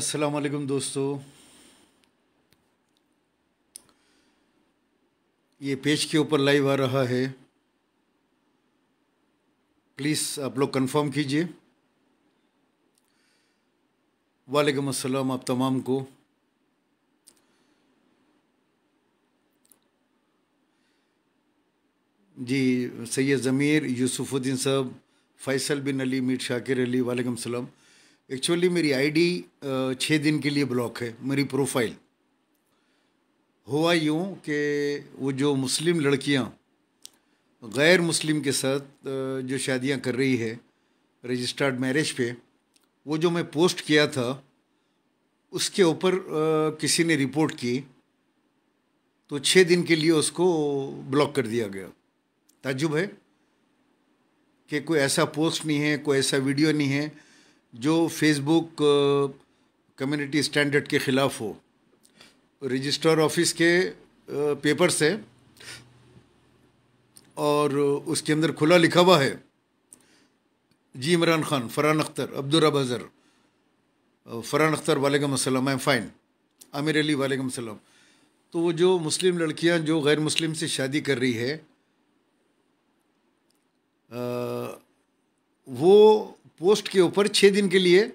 अस्सलाम वालेकुम दोस्तों ये पेज के ऊपर लाइव आ रहा है प्लीज़ आप लोग कंफर्म कीजिए वालेकुम अस्सलाम आप तमाम को जी सैयद ज़मीर यूसुफुद्दीन साहब फैसल बिन अली मीर शाकिर अली वालेकुम सलाम एक्चुअली मेरी आईडी छः दिन के लिए ब्लॉक है मेरी प्रोफाइल हुआ यूँ कि वो जो मुस्लिम लड़कियाँ गैर मुस्लिम के साथ जो शादियाँ कर रही है रजिस्टर्ड मैरिज पे वो जो मैं पोस्ट किया था उसके ऊपर किसी ने रिपोर्ट की तो छः दिन के लिए उसको ब्लॉक कर दिया गया ताजुब है कि कोई ऐसा पोस्ट नहीं है कोई ऐसा वीडियो नहीं है जो फेसबुक कम्युनिटी स्टैंडर्ड के ख़िलाफ़ हो रजिस्ट्रार ऑफिस के पेपर से और उसके अंदर खुला लिखा हुआ है जी इमरान खान फरहान अख्तर अब्दुलरब अज़र फरहान अख्तर वालेकम असलम आई फ़ाइन आमिर अली वालेकम सलाम तो वो जो मुस्लिम लड़कियां जो गैर मुस्लिम से शादी कर रही है आ, वो पोस्ट के ऊपर छः दिन के लिए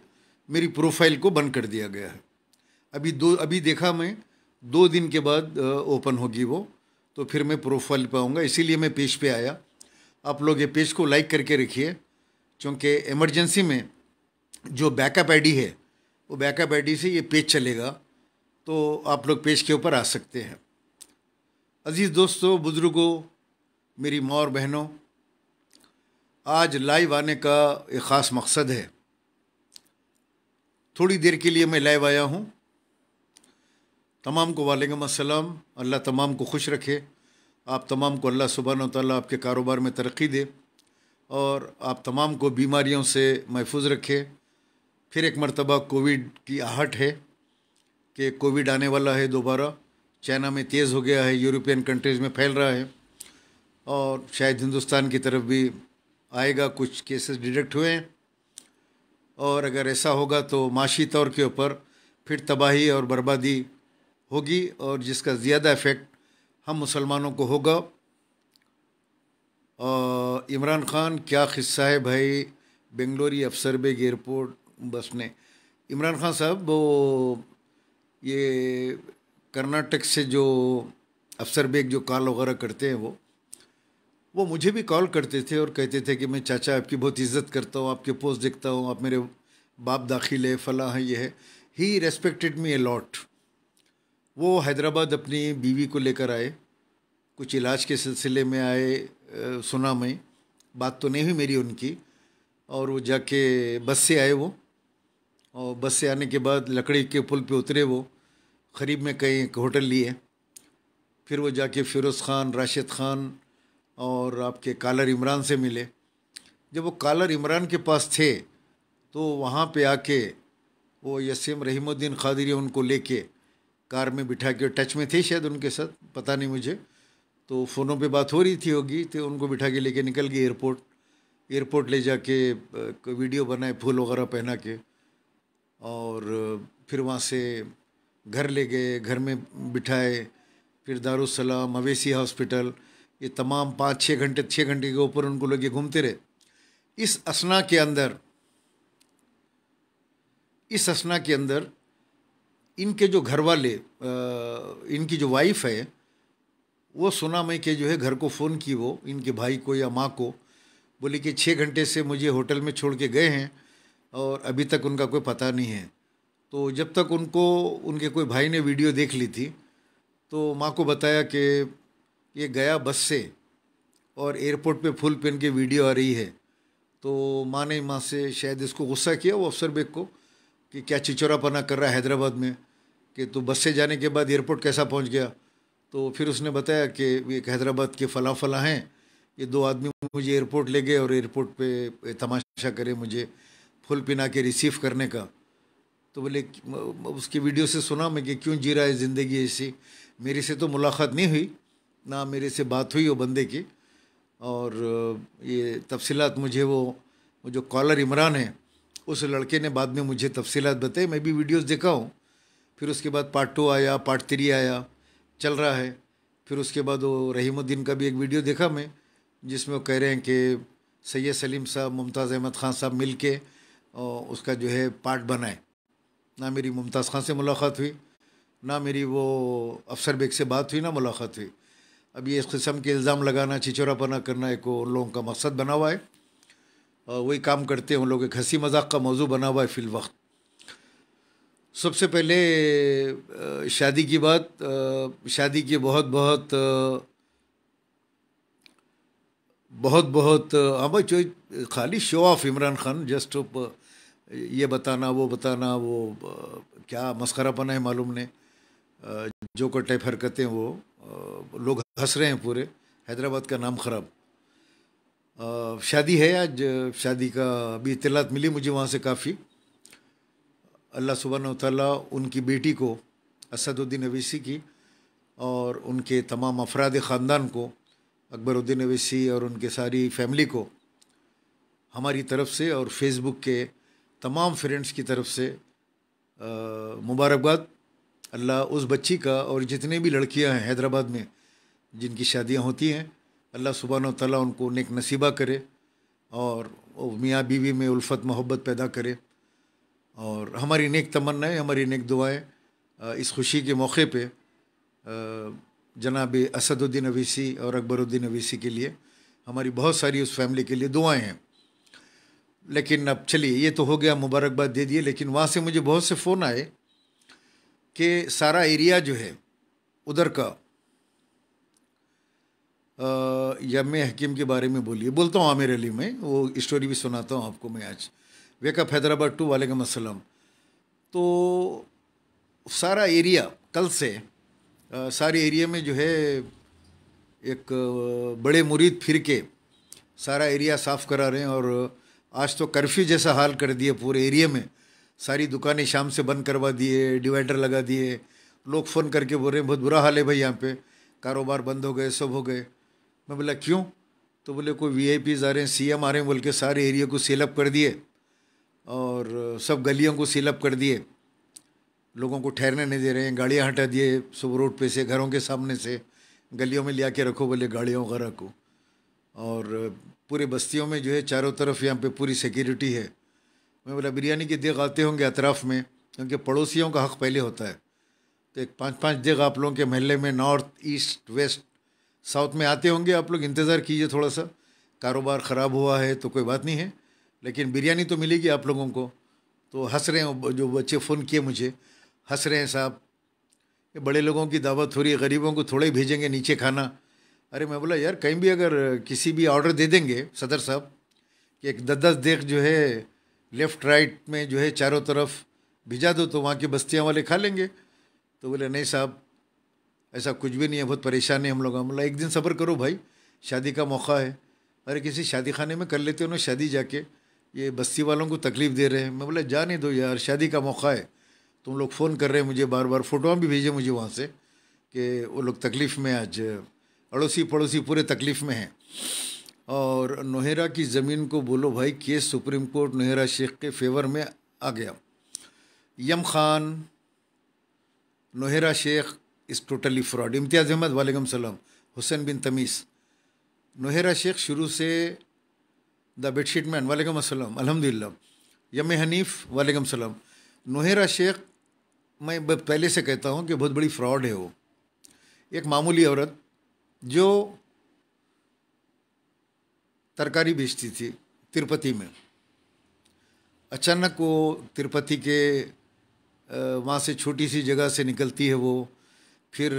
मेरी प्रोफाइल को बंद कर दिया गया है अभी दो अभी देखा मैं दो दिन के बाद ओपन होगी वो तो फिर मैं प्रोफाइल पाऊँगा इसीलिए मैं पेज पे आया आप लोग ये पेज को लाइक करके रखिए क्योंकि इमरजेंसी में जो बैकअप आईडी है वो बैकअप आईडी से ये पेज चलेगा तो आप लोग पेज के ऊपर आ सकते हैं अजीज़ दोस्तों बुज़ुर्गों मेरी माँ और बहनों आज लाइव आने का एक ख़ास मकसद है थोड़ी देर के लिए मैं लाइव आया हूँ तमाम को वालेकुम अस्सलाम अल्लाह तमाम को खुश रखे आप तमाम को अल्लाह सुबहान ताली आपके कारोबार में तरक्की दे और आप तमाम को बीमारियों से महफूज रखे फिर एक मरतबा कोविड की आहट है कि कोविड आने वाला है दोबारा चाइना में तेज़ हो गया है यूरोपियन कंट्रीज़ में फैल रहा है और शायद हिंदुस्तान की तरफ भी आएगा कुछ केसेस डिटेक्ट हुए हैं और अगर ऐसा होगा तो माशी तौर के ऊपर फिर तबाही और बर्बादी होगी और जिसका ज़्यादा इफ़ेक्ट हम मुसलमानों को होगा और इमरान ख़ान क्या खिस्सा है भाई बेंगलोरी अफसर बेग एयरपोर्ट बस ने इमरान खान साहब वो ये कर्नाटक से जो अफसर बेग जो कॉल वगैरह करते हैं वो वो मुझे भी कॉल करते थे और कहते थे कि मैं चाचा आपकी बहुत इज्जत करता हूँ आपके पोस्ट देखता हूँ आप मेरे बाप दाखिल है फला है ये है ही रेस्पेक्टेड मी ए लॉट वो हैदराबाद अपनी बीवी को लेकर आए कुछ इलाज के सिलसिले में आए सुना मैं बात तो नहीं हुई मेरी उनकी और वो जाके बस से आए वो और बस से आने के बाद लकड़ी के पुल पे उतरे वो करीब में कहीं एक होटल लिए फिर वो जाके फिरोज़ ख़ान राशिद ख़ान और आपके कालर इमरान से मिले जब वो कालर इमरान के पास थे तो वहाँ पे आके वो यसीम रहीमुद्दीन खादरी उनको लेके कार में बिठा के टच में थे शायद उनके साथ पता नहीं मुझे तो फ़ोनों पे बात हो रही थी होगी तो उनको बिठा के लेके निकल गए एयरपोर्ट एयरपोर्ट ले जाके वीडियो बनाए फूल वगैरह पहना के और फिर वहाँ से घर ले गए घर में बिठाए फिर दारुसलाम मवेशी हॉस्पिटल ये तमाम पाँच छः घंटे छः घंटे के ऊपर उनको लगे घूमते रहे इस असना के अंदर इस असना के अंदर इनके जो घर वाले इनकी जो वाइफ है वो सुना मैं के जो है घर को फ़ोन की वो इनके भाई को या माँ को बोली कि छः घंटे से मुझे होटल में छोड़ के गए हैं और अभी तक उनका कोई पता नहीं है तो जब तक उनको उनके कोई भाई ने वीडियो देख ली थी तो माँ को बताया कि ये गया बस से और एयरपोर्ट पे फुल पेन के वीडियो आ रही है तो माँ ने माँ से शायद इसको गुस्सा किया वो अफसर बेग को कि क्या चिचोरापना कर रहा है हैदराबाद में कि तू बस से जाने के बाद एयरपोर्ट कैसा पहुँच गया तो फिर उसने बताया कि एक हैदराबाद के फला फला हैं ये दो आदमी मुझे एयरपोर्ट ले गए और एयरपोर्ट पे तमाशा करे मुझे फुल पिना के रिसीव करने का तो बोले उसकी वीडियो से सुना मैं कि क्यों जी रहा है ज़िंदगी ऐसी मेरी से तो मुलाकात नहीं हुई ना मेरे से बात हुई वो बंदे की और ये तफसीत मुझे वो जो कॉलर इमरान है उस लड़के ने बाद में मुझे तफसीत बताई मैं भी वीडियोस देखा हूँ फिर उसके बाद पार्ट टू आया पार्ट थ्री आया चल रहा है फिर उसके बाद वो रहीमुद्दीन का भी एक वीडियो देखा मैं जिसमें वो कह रहे हैं कि सैयद सलीम साहब मुमताज़ अहमद ख़ान साहब मिल के उसका जो है पार्ट बनाए ना मेरी मुमताज़ खान से मुलाकात हुई ना मेरी वो अफसर बेग से बात हुई ना मुलाकात हुई अब ये इस किस्म के इल्ज़ाम लगाना छिचोरापना करना एक उन लोगों का मकसद बना हुआ है और वही काम करते हैं उन लोग एक हंसी मजाक का मौजू बना हुआ है फ़िल वक्त सबसे पहले शादी की बात शादी की बहुत बहुत बहुत बहुत हाँ भाई चो खाली show off Imran Khan just ये बताना वो बताना वो क्या मस्करापना है मालूम ने जो कटे टाइप हरकतें वो लोग हंस रहे हैं पूरे हैदराबाद का नाम ख़राब शादी है आज शादी का अभी इतलात मिली मुझे वहाँ से काफ़ी अल्लाह सुबहान तला उनकी बेटी को असदुद्दीन अवैसी की और उनके तमाम अफराद ख़ानदान को अकबरुद्दीन अवैसी और उनके सारी फैमिली को हमारी तरफ से और फेसबुक के तमाम फ्रेंड्स की तरफ से मुबारकबाद अल्लाह उस बच्ची का और जितने भी लड़कियां हैं हैदराबाद में जिनकी शादियां होती हैं अल्लाह सुबहान तला उनको नेक नसीबा करे और मियाँ बीवी में उल्फत मोहब्बत पैदा करे और हमारी नेक तमन्नाएं हमारी नेक दुआएं इस खुशी के मौके पे जनाब असदुद्दीन अवीसी और अकबरुद्दीन अवीसी के लिए हमारी बहुत सारी उस फैमिली के लिए दुआएं हैं लेकिन अब चलिए ये तो हो गया मुबारकबाद दे दिए लेकिन वहाँ से मुझे बहुत से फ़ोन आए के सारा एरिया जो है उधर का यम हकीम के बारे में बोलिए बोलता हूँ आमिर अली में वो स्टोरी भी सुनाता हूँ आपको मैं आज वेकअप हैदराबाद टू वालेकम असलम तो सारा एरिया कल से आ, सारे एरिया में जो है एक बड़े मुरीद फिर के सारा एरिया साफ़ करा रहे हैं और आज तो कर्फ्यू जैसा हाल कर दिया पूरे एरिया में सारी दुकानें शाम से बंद करवा दिए डिवाइडर लगा दिए लोग फ़ोन करके बोल रहे हैं बहुत बुरा हाल है भाई यहाँ पे कारोबार बंद हो गए सब हो गए मैं बोला क्यों तो बोले कोई वी आई पीज़ आ रहे हैं सी एम आ रहे हैं बोल के सारे एरिया को सेलअप कर दिए और सब गलियों को सेलअप कर दिए लोगों को ठहरने नहीं दे रहे हैं गाड़ियाँ हटा दिए सुबह रोड पे से घरों के सामने से गलियों में लिया के रखो बोले गाड़ियों वगैरह को और पूरे बस्तियों में जो है चारों तरफ यहाँ पे पूरी सिक्योरिटी है मैं बोला बिरयानी के देग आते होंगे अतराफ़ में क्योंकि पड़ोसियों का हक़ पहले होता है तो एक पाँच पाँच देग आप लोगों के महल्ले में नॉर्थ ईस्ट वेस्ट साउथ में आते होंगे आप लोग इंतज़ार कीजिए थोड़ा सा कारोबार ख़राब हुआ है तो कोई बात नहीं है लेकिन बिरयानी तो मिलेगी आप लोगों को तो हंस रहे हैं जो बच्चे फ़ोन किए मुझे हंस रहे हैं साहब ये बड़े लोगों की दावत हो रही है गरीबों को थोड़े ही भेजेंगे नीचे खाना अरे मैं बोला यार कहीं भी अगर किसी भी ऑर्डर दे देंगे सदर साहब कि एक दस दस देख जो है लेफ्ट राइट में जो है चारों तरफ भिजा दो तो वहाँ की बस्तियाँ वाले खा लेंगे तो बोले नहीं साहब ऐसा कुछ भी नहीं है बहुत परेशान है हम लोग हम एक दिन सफ़र करो भाई शादी का मौका है अरे किसी शादी खाने में कर लेते हो ना शादी जाके ये बस्ती वालों को तकलीफ़ दे रहे हैं मैं बोला जाने दो यार शादी का मौका है तुम लोग फ़ोन कर रहे हैं मुझे बार बार फ़ोटो भी भेजे मुझे वहाँ से कि वो लोग तकलीफ़ में आज अड़ोसी पड़ोसी पूरे तकलीफ़ में हैं और नोहेरा की ज़मीन को बोलो भाई case supreme court Nowhera Shaikh के फेवर में आ गया यम खान Nowhera Shaikh is totally fraud Imtiaz Ahmed वालेकुम सलाम हुसैन बिन तमीस नोहेरा शेख शुरू से द बेडशीट मैन वालेकुम अस्सलाम अल्हम्दुलिल्लाह यम हनीफ वालेकुम सलाम नोहेरा शेख मैं पहले से कहता हूँ कि बहुत बड़ी फ्रॉड है वो एक मामूली औरत जो तरकारी बेचती थी तिरुपति में अचानक वो तिरुपति के वहाँ से छोटी सी जगह से निकलती है वो फिर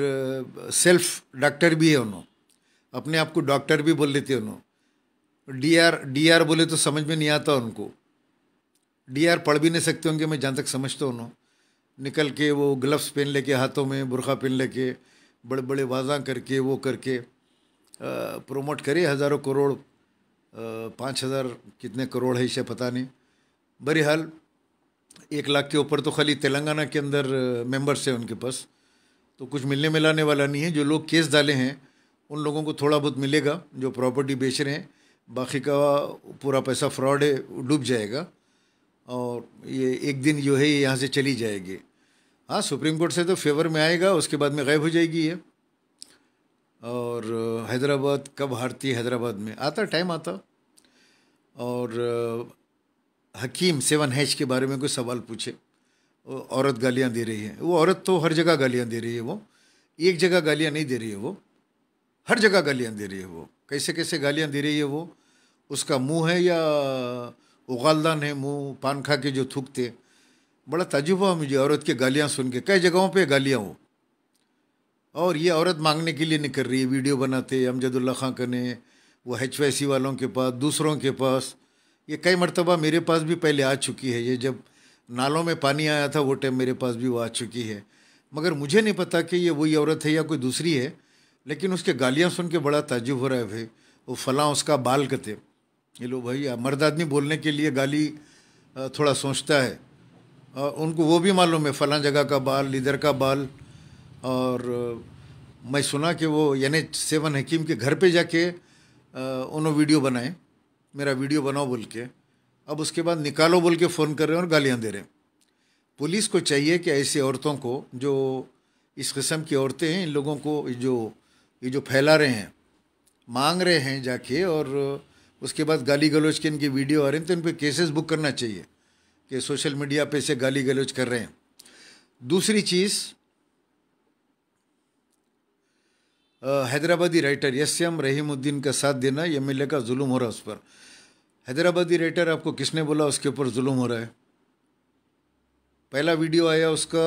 सेल्फ डॉक्टर भी है उन्होंने अपने आप को डॉक्टर भी बोल लेते उन्होंने डी आर डी आर बोले तो समझ में नहीं आता उनको डी आर पढ़ भी नहीं सकते होंगे मैं जहाँ तक समझता हूँ उन्होंने निकल के वो ग्लव्स पहन लेके हाथों में बुरखा पहन लेके बड़े बड़े वाजा करके वो करके प्रमोट करे हज़ारों करोड़ पाँच हज़ार कितने करोड़ है इसे पता नहीं बहरहाल एक लाख के ऊपर तो खाली तेलंगाना के अंदर मेंबर्स हैं उनके पास तो कुछ मिलने मिलाने वाला नहीं है जो लोग केस डाले हैं उन लोगों को थोड़ा बहुत मिलेगा जो प्रॉपर्टी बेच रहे हैं बाकी का पूरा पैसा फ्रॉड है डूब जाएगा और ये एक दिन जो है यहाँ से चली जाएगी हाँ सुप्रीम कोर्ट से तो फेवर में आएगा उसके बाद में गायब हो जाएगी ये और हैदराबाद कब हारती हैदराबाद में आता टाइम आता और हकीम सेवन हैच के बारे में कोई सवाल पूछे औरत गालियाँ दे रही है वो औरत तो हर जगह गालियाँ दे रही है वो एक जगह गालियाँ नहीं दे रही है वो हर जगह गालियाँ दे रही है वो कैसे कैसे गालियाँ दे रही है वो उसका मुंह है या उगालदान है मुंह पान खा के जो थूकते बड़ा तजुबा मुझे औरत की गालियाँ सुन के कई जगहों पे गालियाँ वो और ये औरत मांगने के लिए निकल रही है वीडियो बनाते अमजदुल्ला खां कने वो एच वाई सी वालों के पास दूसरों के पास ये कई मरतबा मेरे पास भी पहले आ चुकी है ये जब नालों में पानी आया था वो टाइम मेरे पास भी वो आ चुकी है मगर मुझे नहीं पता कि ये वही औरत है या कोई दूसरी है लेकिन उसके गालियाँ सुन के बड़ा ताजुब हो रहा है भाई वो फलां उसका बाल कते ये लो भाई मर्द आदमी बोलने के लिए गाली थोड़ा सोचता है उनको वो भी मालूम है फलां जगह का बाल इधर का बाल और मैं सुना कि वो एन एच सेवन हकीम के घर पे जाके उन्होंने वीडियो बनाए मेरा वीडियो बनाओ बोल के अब उसके बाद निकालो बोल के फ़ोन कर रहे हैं और गालियाँ दे रहे हैं पुलिस को चाहिए कि ऐसी औरतों को जो इस किस्म की औरतें हैं इन लोगों को जो ये जो फैला रहे हैं मांग रहे हैं जाके और उसके बाद गाली गलोच के इनकी वीडियो आ रहे हैं तो इन पर केसेस बुक करना चाहिए कि सोशल मीडिया पे से गाली गलोच कर रहे हैं दूसरी चीज़ हैदराबादी राइटर यस्यम रहीमुद्दीन का साथ देना एम एल का जुलूम हो रहा है उस पर हैदराबादी राइटर आपको किसने बोला उसके ऊपर जुलूम हो रहा है पहला वीडियो आया उसका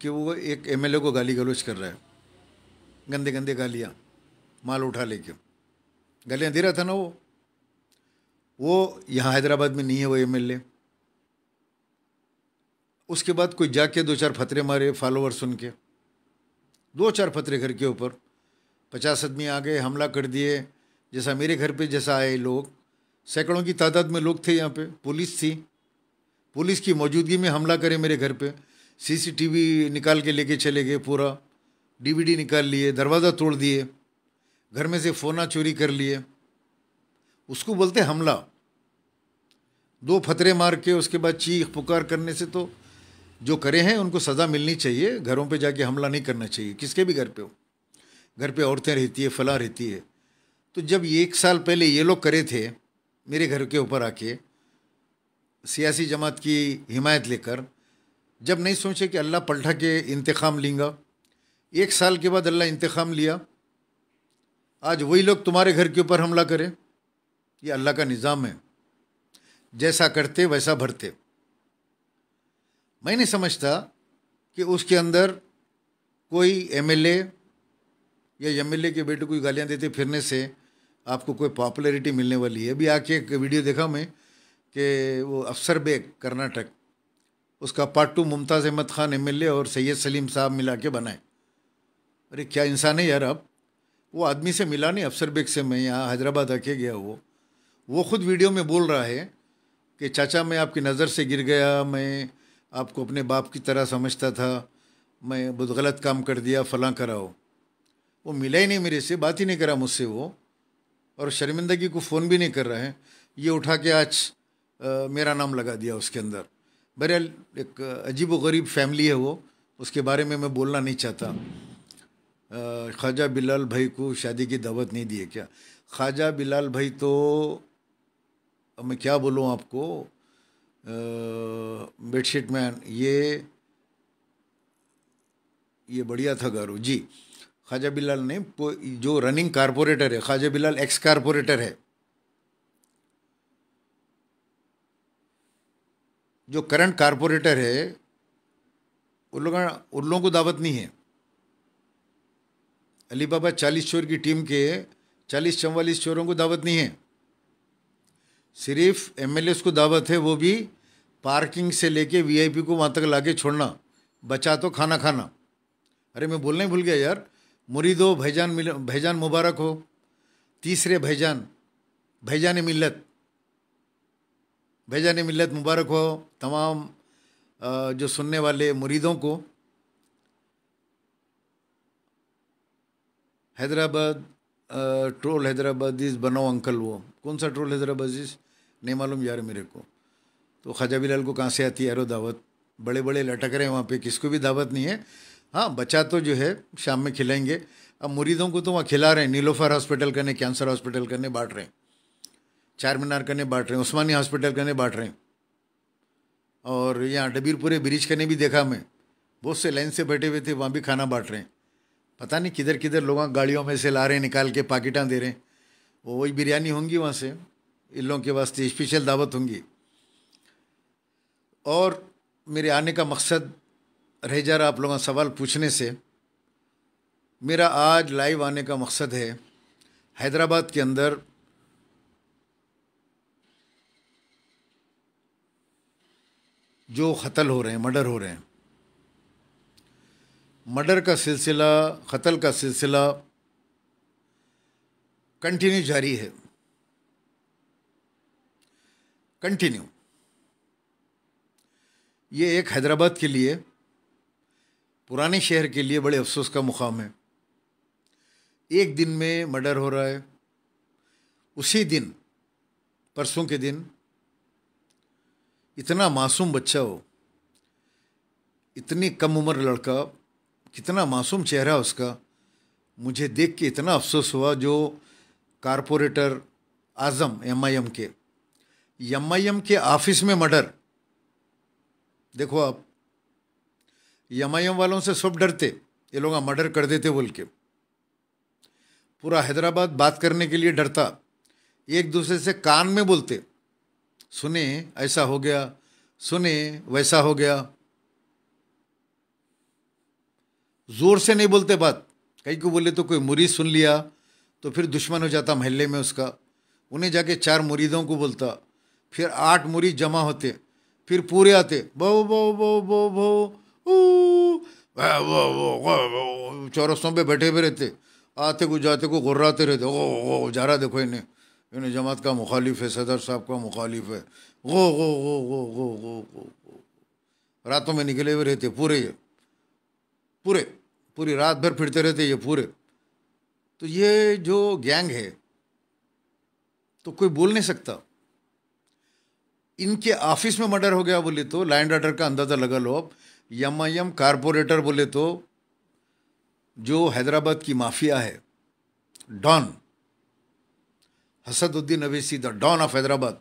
कि वो एक एम को गाली गलोच कर रहा है गंदे गंदे गालियाँ माल उठा लेके गालियाँ दे रहा था ना वो वो यहाँ हैदराबाद में नहीं है वो एम उसके बाद कोई जाके दो चार फतरे मारे फॉलोअर सुन के दो चार फतरे घर के ऊपर पचास आदमी आ गए हमला कर दिए जैसा मेरे घर पे जैसा आए लोग सैकड़ों की तादाद में लोग थे यहाँ पे पुलिस थी पुलिस की मौजूदगी में हमला करे मेरे घर पे सीसीटीवी निकाल के लेके चले गए पूरा डीवीडी निकाल लिए दरवाज़ा तोड़ दिए घर में से फोना चोरी कर लिए उसको बोलते हमला दो फतरे मार के उसके बाद चीख पुकार करने से तो जो करे हैं उनको सज़ा मिलनी चाहिए घरों पे जाके हमला नहीं करना चाहिए किसके भी घर पे हो घर पे औरतें रहती है फला रहती है तो जब एक साल पहले ये लोग करे थे मेरे घर के ऊपर आके सियासी जमात की हिमायत लेकर जब नहीं सोचे कि अल्लाह पलटा के इंतखाम लेंगा एक साल के बाद अल्लाह इंतकाम लिया आज वही लोग तुम्हारे घर के ऊपर हमला करें ये अल्लाह का निज़ाम है जैसा करते वैसा भरते मैं नहीं समझता कि उसके अंदर कोई एमएलए या एम के बेटे को गालियाँ देते फिरने से आपको कोई पॉपुलैरिटी मिलने वाली है अभी आके एक वीडियो देखा मैं कि वो अफसर बेग कर्नाटक उसका part two Mumtaz Ahmed Khan M और सैयद सलीम साहब मिला के बनाए अरे क्या इंसान है यार आप वो आदमी से मिला नहीं अफसर बेग से मैं यहाँ हैदराबाद आके गया वो वो ख़ुद वीडियो में बोल रहा है कि चाचा मैं आपकी नज़र से गिर गया मैं आपको अपने बाप की तरह समझता था मैं बहुत गलत काम कर दिया फ़लाँ कराओ वो मिला ही नहीं मेरे से बात ही नहीं करा मुझसे वो और शर्मिंदगी को फ़ोन भी नहीं कर रहे हैं ये उठा के आज आ, मेरा नाम लगा दिया उसके अंदर बहरहाल एक अजीब गरीब फैमिली है वो उसके बारे में मैं बोलना नहीं चाहता ख्वाजा बिलाल भाई को शादी की दावत नहीं दी है क्या ख्वाजा बिलाल भाई तो मैं क्या बोलूँ आपको बेडशीट मैन ये ये बढ़िया था गारू जी ख्वाजा बिलाल ने जो रनिंग कारपोरेटर है ख्वाजा बिलाल एक्स कारपोरेटर है जो करंट कारपोरेटर है उन लोगों उन लोगों को दावत नहीं है अली बाबा चालीस चोर की टीम के चालीस चवालीस चोरों को दावत नहीं है सिर्फ एम को दावत है वो भी पार्किंग से लेके वीआईपी को वहाँ तक लाके छोड़ना बचा तो खाना खाना अरे मैं बोलना ही भूल गया यार मुरीदो भैजान मिल भैजान मुबारक हो तीसरे भैजान भैजान मिलत भैजान मिलत मुबारक हो तमाम जो सुनने वाले मुरीदों को हैदराबाद ट्रोल हैदराबाद इज़ बनाओ अंकल वो कौन सा ट्रोल हैदराबाद इज नहीं मालूम यार मेरे को तो ख्वाजा बिलाल को कहाँ से आती है यारो दावत बड़े बड़े लटक रहे हैं वहाँ पे किसको भी दावत नहीं है हाँ बचा तो जो है शाम में खिलाएंगे अब मुरीदों को तो वहाँ खिला रहे हैं नीलोफर हॉस्पिटल करने कैंसर हॉस्पिटल करने बांट रहे हैं चार मीनार करने बांट रहे हैं उस्मानी हॉस्पिटल करने बांट रहे हैं और यहाँ डबीरपुरे ब्रिज करने भी देखा मैं बहुत से लाइन से बैठे हुए थे वहाँ भी खाना बांट रहे हैं पता नहीं किधर किधर लोग गाड़ियों में से ला रहे हैं निकाल के पाकिटा दे रहे हैं वो वही बिरयानी होंगी वहाँ से इन लोगों के वास्ते स्पेशल दावत होंगी और मेरे आने का मकसद रह जा रहा आप लोगों का सवाल पूछने से मेरा आज लाइव आने का मकसद है हैदराबाद के अंदर जो कत्ल हो रहे हैं मर्डर हो रहे हैं मर्डर का सिलसिला कत्ल का सिलसिला कंटिन्यू जारी है कंटिन्यू ये एक हैदराबाद के लिए पुराने शहर के लिए बड़े अफसोस का मुकाम है एक दिन में मर्डर हो रहा है उसी दिन परसों के दिन इतना मासूम बच्चा हो इतनी कम उम्र लड़का कितना मासूम चेहरा उसका मुझे देख के इतना अफसोस हुआ जो corporator Azam M I M के एम आई एम के ऑफिस में मर्डर देखो आप यमायम वालों से सब डरते ये लोग मर्डर कर देते बोल के पूरा हैदराबाद बात करने के लिए डरता एक दूसरे से कान में बोलते सुने ऐसा हो गया सुने वैसा हो गया जोर से नहीं बोलते बात कहीं को बोले तो कोई मुरीद सुन लिया तो फिर दुश्मन हो जाता महल्ले में उसका उन्हें जाके चार मुरीदों को बोलता फिर आठ मुरीद जमा होते फिर पूरे आते बो बो बो बो बो चौरसों पे बैठे भी रहते आते को जाते को गुर्राते रहते ओ वो जा रहा देखो इन्हें इन्हें जमात का मुखालिफ है सदर साहब का मुखालिफ है वो वो वो वो वो वो वो रातों में निकले हुए रहते पूरे ये पूरे पूरी रात भर फिरते रहते ये पूरे तो ये जो गैंग है तो कोई बोल नहीं सकता इनके ऑफिस में मर्डर हो गया बोले तो लाइन डाटर का अंदाज़ा लगा लो अब यम आई एम कारपोरेटर बोले तो जो हैदराबाद की माफिया है don Asaduddin Owaisi the don of Hyderabad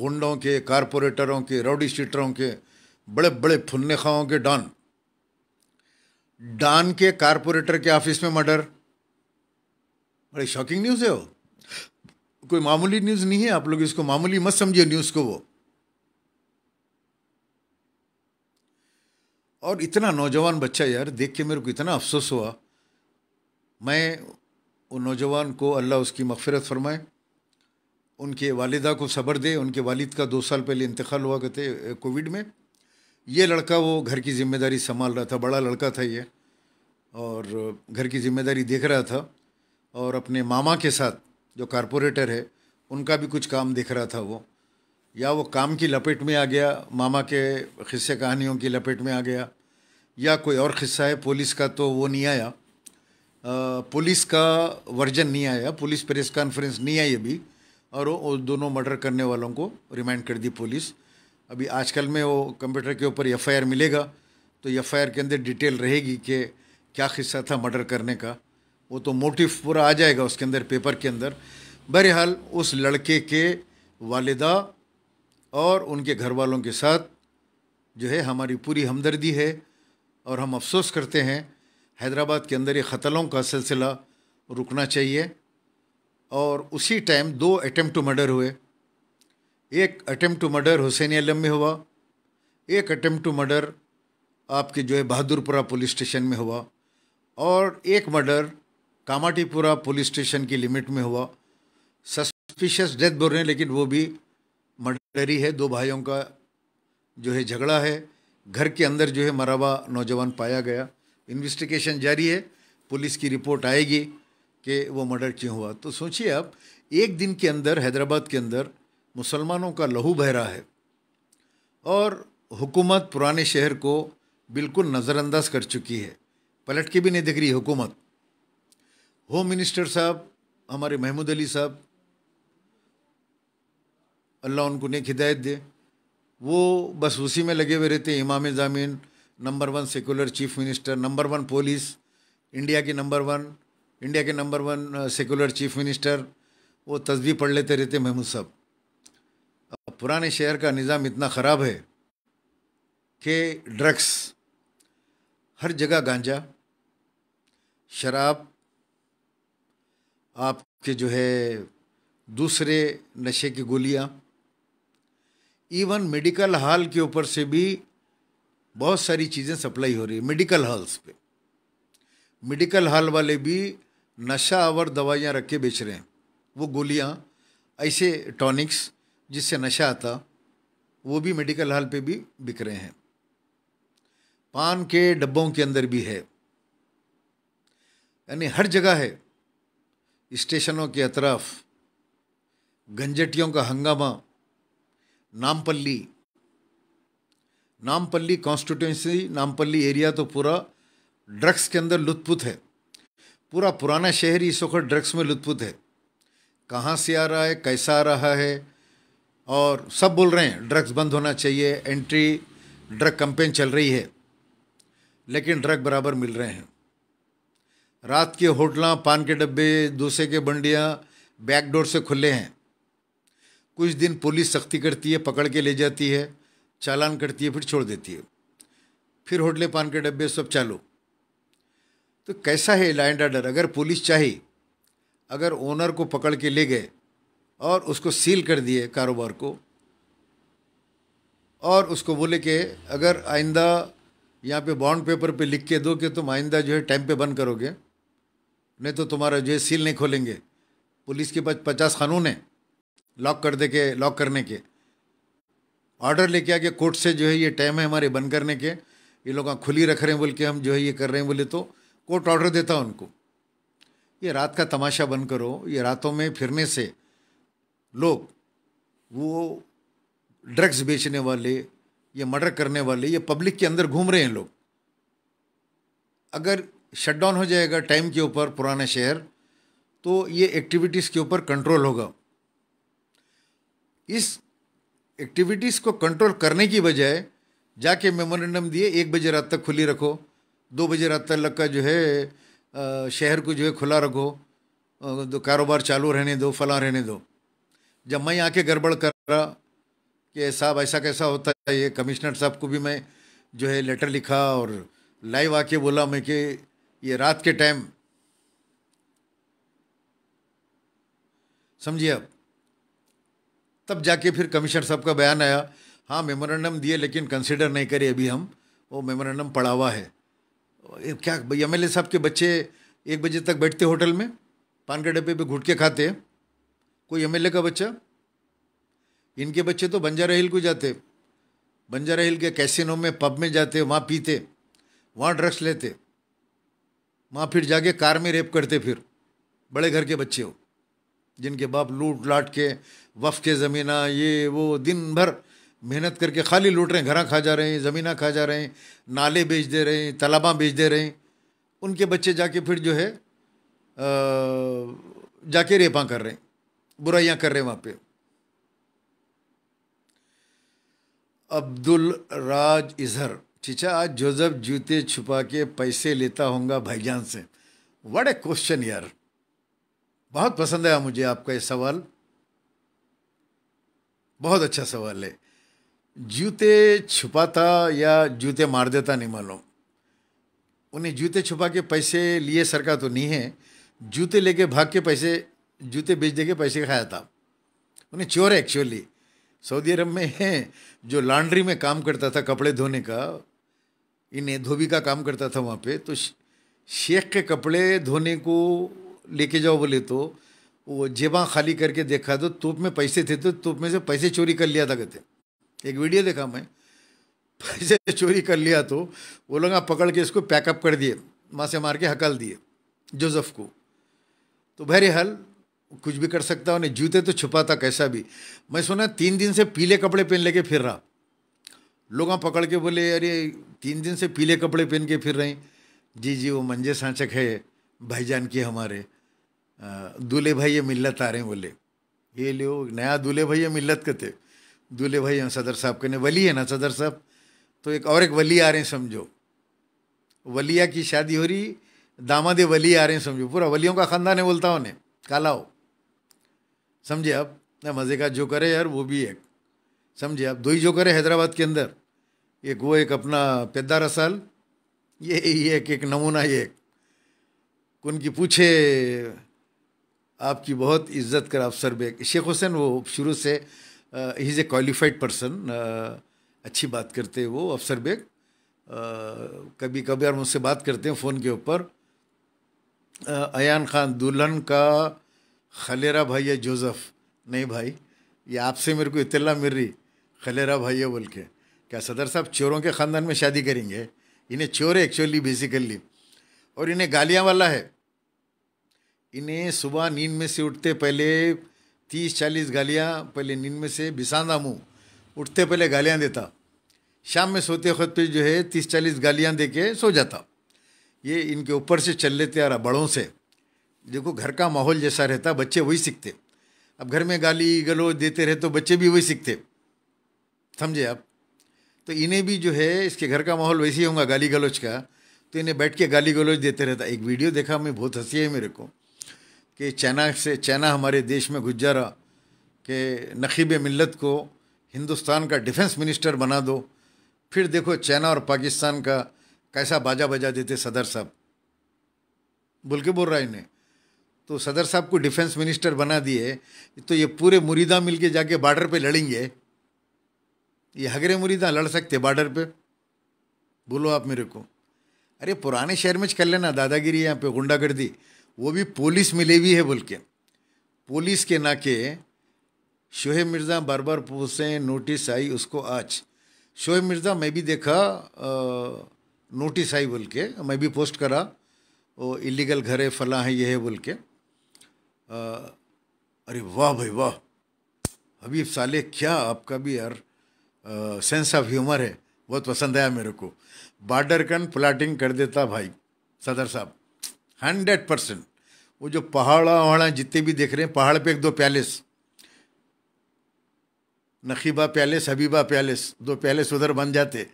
गुंडों के कारपोरेटरों के रोडी शीटरों के बड़े बड़े फुन्ने खाओं के डॉन डॉन के कारपोरेटर के ऑफिस में मर्डर बड़ी शॉकिंग न्यूज़ है वो कोई मामूली न्यूज़ नहीं है आप लोग इसको मामूली मत समझिए न्यूज़ को वो और इतना नौजवान बच्चा यार देख के मेरे को इतना अफसोस हुआ मैं उन नौजवान को अल्लाह उसकी मफ़रत फरमाए उनके वालदा को सब्र दे उनके वालिद का दो साल पहले इंतकाल हुआ करते कोविड में ये लड़का वो घर की जिम्मेदारी संभाल रहा था बड़ा लड़का था ये और घर की जिम्मेदारी देख रहा था और अपने मामा के साथ जो कारपोरेटर है उनका भी कुछ काम देख रहा था वो या वो काम की लपेट में आ गया मामा के ख़िस्से कहानियों की लपेट में आ गया या कोई और किस्सा है पुलिस का तो वो नहीं आया पुलिस का वर्जन नहीं आया पुलिस प्रेस कॉन्फ्रेंस नहीं आई अभी और वो दोनों मर्डर करने वालों को रिमांड कर दी पुलिस अभी आजकल में वो कंप्यूटर के ऊपर एफ मिलेगा तो एफ के अंदर डिटेल रहेगी कि क्या खिस्सा था मर्डर करने का वो तो मोटिव पूरा आ जाएगा उसके अंदर पेपर के अंदर बहरहाल उस लड़के के वालदा और उनके घर वालों के साथ जो है हमारी पूरी हमदर्दी है और हम अफसोस करते हैं हैदराबाद के अंदर ये ख़तलों का सिलसिला रुकना चाहिए और उसी टाइम दो अटैम्प्ट टू मर्डर हुए एक attempt to murder Hussain Alam में हुआ एक अटैम्प्ट टू मर्डर आपके जो है बहादुरपुरा पुलिस स्टेशन में हुआ और एक मर्डर कामाटीपुरा पुलिस स्टेशन की लिमिट में हुआ सस्पिशियस डेथ बोल रहे हैं लेकिन वो भी मर्डरी है दो भाइयों का जो है झगड़ा है घर के अंदर जो है मराबा नौजवान पाया गया इन्वेस्टिगेशन जारी है पुलिस की रिपोर्ट आएगी कि वो मर्डर क्यों हुआ तो सोचिए आप एक दिन के अंदर हैदराबाद के अंदर मुसलमानों का लहू बह रहा है और हुकूमत पुराने शहर को बिल्कुल नज़रअंदाज कर चुकी है पलट के भी नहीं दिख रही हुकूमत होम मिनिस्टर साहब हमारे महमूद अली साहब अल्लाह उनको नेक हिदायत दे वो बस उसी में लगे हुए रहते हैं इमाम ज़ामीन number one secular chief minister number one police India के नंबर वन इंडिया के number one secular chief minister वो तस्वीर पढ़ लेते रहते महमूद साहब अब पुराने शहर का निज़ाम इतना ख़राब है कि ड्रग्स हर जगह गांजा शराब आपके जो है दूसरे नशे की गोलियाँ इवन मेडिकल हॉल के ऊपर से भी बहुत सारी चीज़ें सप्लाई हो रही है मेडिकल हॉल्स पे मेडिकल हॉल वाले भी नशा आवर दवाइयाँ रख के बेच रहे हैं वो गोलियाँ ऐसे टॉनिक्स जिससे नशा आता वो भी मेडिकल हॉल पे भी बिक रहे हैं पान के डब्बों के अंदर भी है यानी हर जगह है स्टेशनों के अतराफ गंजटियों का हंगामा नामपल्ली नामपल्ली कॉन्स्टिट्यूंसी नामपल्ली एरिया तो पूरा ड्रग्स के अंदर लुत्फुत है पूरा पुराना शहर इस वक्त ड्रग्स में लुत्फुत है कहाँ से आ रहा है कैसा आ रहा है और सब बोल रहे हैं ड्रग्स बंद होना चाहिए एंट्री ड्रग कंपेन चल रही है लेकिन ड्रग बराबर मिल रहे हैं रात के होटलों पान के डब्बे दूसरे के बंडियाँ बैकडोर से खुले हैं कुछ दिन पुलिस सख्ती करती है पकड़ के ले जाती है चालान करती है फिर छोड़ देती है फिर होटले पान के डब्बे सब चालू तो कैसा है लाइन ऑर्डर अगर पुलिस चाहे अगर ओनर को पकड़ के ले गए और उसको सील कर दिए कारोबार को और उसको बोले कि अगर आइंदा यहाँ पे बॉन्ड पेपर पे लिख के दो कि तुम आइंदा जो है टाइम पे बंद करोगे नहीं तो तुम्हारा जो है सील नहीं खोलेंगे पुलिस के पास पचास कानून है लॉक कर दे के लॉक करने के ऑर्डर लेके आके कोर्ट से जो है ये टाइम है हमारे बंद करने के ये लोग आँख खुली रख रहे हैं बोल के हम जो है ये कर रहे हैं बोले तो कोर्ट ऑर्डर देता उनको ये रात का तमाशा बंद करो ये रातों में फिरने से लोग वो ड्रग्स बेचने वाले ये मर्डर करने वाले ये पब्लिक के अंदर घूम रहे हैं लोग अगर शटडाउन हो जाएगा टाइम के ऊपर पुराना शहर तो ये एक्टिविटीज़ के ऊपर कंट्रोल होगा इस एक्टिविटीज़ को कंट्रोल करने की बजाय जाके मेमोरेंडम दिए एक बजे रात तक खुली रखो दो बजे रात तक का जो है शहर को जो है खुला रखो तो कारोबार चालू रहने दो फला रहने दो जब मैं आके गड़बड़ कर रहा कि साहब ऐसा कैसा होता है ये कमिश्नर साहब को भी मैं जो है लेटर लिखा और लाइव आके बोला मैं कि ये रात के टाइम समझिए आप तब जाके फिर कमिश्नर साहब का बयान आया हाँ मेमोरेंडम दिए लेकिन कंसिडर नहीं करे अभी हम वो मेमोरेंडम पड़ा हुआ है क्या भाई एम एल साहब के बच्चे एक बजे तक बैठते होटल में पान के डब्बे पे घुटके खाते कोई एम का बच्चा इनके बच्चे तो बंजारा हिल को जाते बंजारा हिल के कैसिनो में पब में जाते वहाँ पीते वहाँ ड्रग्स लेते वहाँ फिर जाके कार में रेप करते फिर बड़े घर के बच्चे हो जिनके बाप लूट लाट के वफ के ज़मीना ये वो दिन भर मेहनत करके खाली लूट रहे हैं घर खा जा रहे हैं ज़मीना खा जा रहे हैं नाले बेच दे रहे हैं तालाबा बेच दे रहे हैं उनके बच्चे जाके फिर जो है जाके रेपा कर रहे हैं बुराइयाँ कर रहे हैं वहाँ पे अब्दुल राज इजहर चीचा आज जोजब जूते छुपा के पैसे लेता होगा भाईजान से वट ए क्वेश्चन यार बहुत पसंद आया मुझे आपका ये सवाल बहुत अच्छा सवाल है जूते छुपाता या जूते मार देता नहीं मालूम उन्हें जूते छुपा के पैसे लिए सरकार तो नहीं है जूते लेके भाग के पैसे जूते बेच दे के पैसे खाया था उन्हें चोर है एक्चुअली सऊदी अरब में है जो लॉन्ड्री में काम करता था कपड़े धोने का इन्हें धोबी का काम करता था वहाँ पे तो शेख के कपड़े धोने को लेके जाओ बोले तो वो जेबा खाली करके देखा तो तूप में पैसे थे तो तूप में से पैसे चोरी कर लिया था कहते एक वीडियो देखा मैं पैसे चोरी कर लिया तो वो लोग पकड़ के इसको पैकअप कर दिए से मार के हकल दिए जोजफ को तो बहरहाल कुछ भी कर सकता उन्हें जूते तो छुपा था कैसा भी मैं सुना तीन दिन से पीले कपड़े पहन लेके फिर रहा लोग पकड़ के बोले अरे तीन दिन से पीले कपड़े पहन के फिर रहे जी जी वो मंजे सांचक है भाईजान के हमारे दूल्हे भाई मिल्लत आ रहे हैं बोले ये लो नया दूल्हे भैया मिल्लत के थे दूल्हे भाई सदर साहब के वली है ना सदर साहब तो एक और एक वली आ रहे हैं समझो वलिया की शादी हो रही दामाद वली आ रहे हैं समझो पूरा वलियों का ख़ानदान है बोलता उन्हें काला हो समझे आप ना मज़े का जो करे यार वो भी एक समझे आप दो ही जो करे हैदराबाद के अंदर एक वो एक अपना पैदा रसाल ये एक एक नमूना ये एक उनकी पूछे आपकी बहुत इज्जत कर अफसर बेग शेख हुसैन वो शुरू से ही इज़ ए क्वालिफाइड पर्सन अच्छी बात करते हैं वो अफसर बेग कभी कभी और मुझसे बात करते हैं फ़ोन के ऊपर अन खान दुल्हन का खलेरा भाई है जोसेफ नहीं भाई ये आपसे मेरे को इतला मिल रही खलेरा भाई है बोल के क्या सदर साहब चोरों के ख़ानदान में शादी करेंगे इन्हें चोर है एक्चुअली बेसिकली और इन्हें गालियाँ वाला है इन्हें सुबह नींद में से उठते पहले तीस चालीस गालियाँ पहले नींद में से बिसांदा मुँह उठते पहले गालियाँ देता शाम में सोते वक्त पे जो है तीस चालीस गालियाँ दे के सो जाता ये इनके ऊपर से चल लेते और बड़ों से देखो घर का माहौल जैसा रहता बच्चे वही सीखते अब घर में गाली गलोच देते रहे तो बच्चे भी वही सीखते समझे आप तो इन्हें भी जो है इसके घर का माहौल वैसे ही होगा गाली गलोच का तो इन्हें बैठ के गाली गलोच देते रहता एक वीडियो देखा मैं बहुत हंसी है मेरे को कि चाइना से चाइना हमारे देश में घुस जा रहा कि मिलत को हिंदुस्तान का डिफेंस मिनिस्टर बना दो फिर देखो चाइना और पाकिस्तान का कैसा बाजा बजा देते सदर साहब बोल के बोल रहा इन्हें तो सदर साहब को डिफेंस मिनिस्टर बना दिए तो ये पूरे मुरीदा मिल के जाके बॉर्डर पे लड़ेंगे ये हगरे मुरीदा लड़ सकते बॉर्डर पे बोलो आप मेरे को अरे पुराने शहर में कर लेना दादागिरी यहाँ पे गुंडागर्दी वो भी पुलिस मिली हुई है बोल के पुलिस के नाके शोहेब मिर्ज़ा बार बार पूछे नोटिस आई उसको आज शोहेब मिर्ज़ा मैं भी देखा आ, नोटिस आई बोल के मैं भी पोस्ट करा वो इलीगल घर है फला है ये है बोल के आ, अरे वाह भाई वाह हबीब साले क्या आपका भी यार सेंस ऑफ ह्यूमर है बहुत पसंद आया मेरे को बार्डर कन प्लाटिंग कर देता भाई सदर साहब हंड्रेड परसेंट वो जो पहाड़ वहाड़ा जितने भी देख रहे हैं पहाड़ पे एक दो palace Nakhiba palace Habiba palace दो पैलेस उधर बन जाते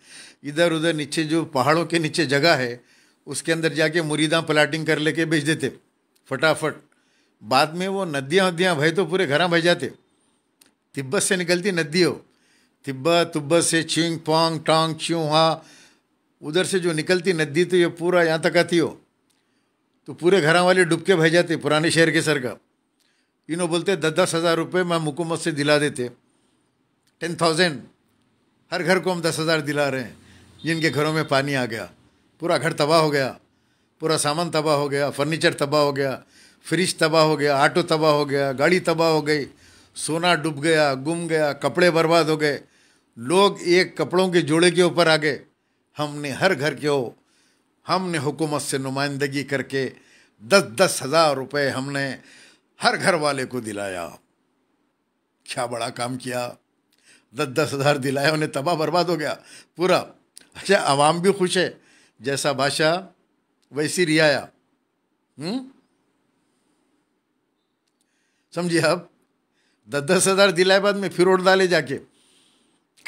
इधर उधर नीचे जो पहाड़ों के नीचे जगह है उसके अंदर जाके मुरीदा प्लाटिंग कर लेके बेच देते फटाफट बाद में वो नदियाँ वदियाँ भाई तो पूरे घर भर जाते तिब्बत से निकलती नदी हो तिब्बत तुब्बत से छिंग पोंग टांग च्यूहा उधर से जो निकलती नदी तो ये पूरा यहाँ तक आती हो तो पूरे घर वाले डुबके भय जाते पुराने शहर के सर का इन्हों बोलते दस दस हज़ार रुपये मैं मुकूमत से दिला देते टेन थाउजेंड हर घर को हम दस हज़ार दिला रहे हैं जिनके घरों में पानी आ गया पूरा घर तबाह हो गया पूरा सामान तबाह हो गया फर्नीचर तबाह हो गया फ्रिज तबाह हो गया ऑटो तबाह हो गया गाड़ी तबाह हो गई सोना डूब गया गुम गया कपड़े बर्बाद हो गए लोग एक कपड़ों के जोड़े के ऊपर आ गए हमने हर घर के हमने हुकूमत से नुमाइंदगी करके दस दस हज़ार रुपये हमने हर घर वाले को दिलाया क्या बड़ा काम किया दस दस हज़ार दिलाया उन्हें तबाह बर्बाद हो गया पूरा अच्छा आवाम भी खुश है जैसा भाषा वैसी रियाया हम्म? समझिए आप दस दस हज़ार दिलाए बाद में फिर उड़ डाले जाके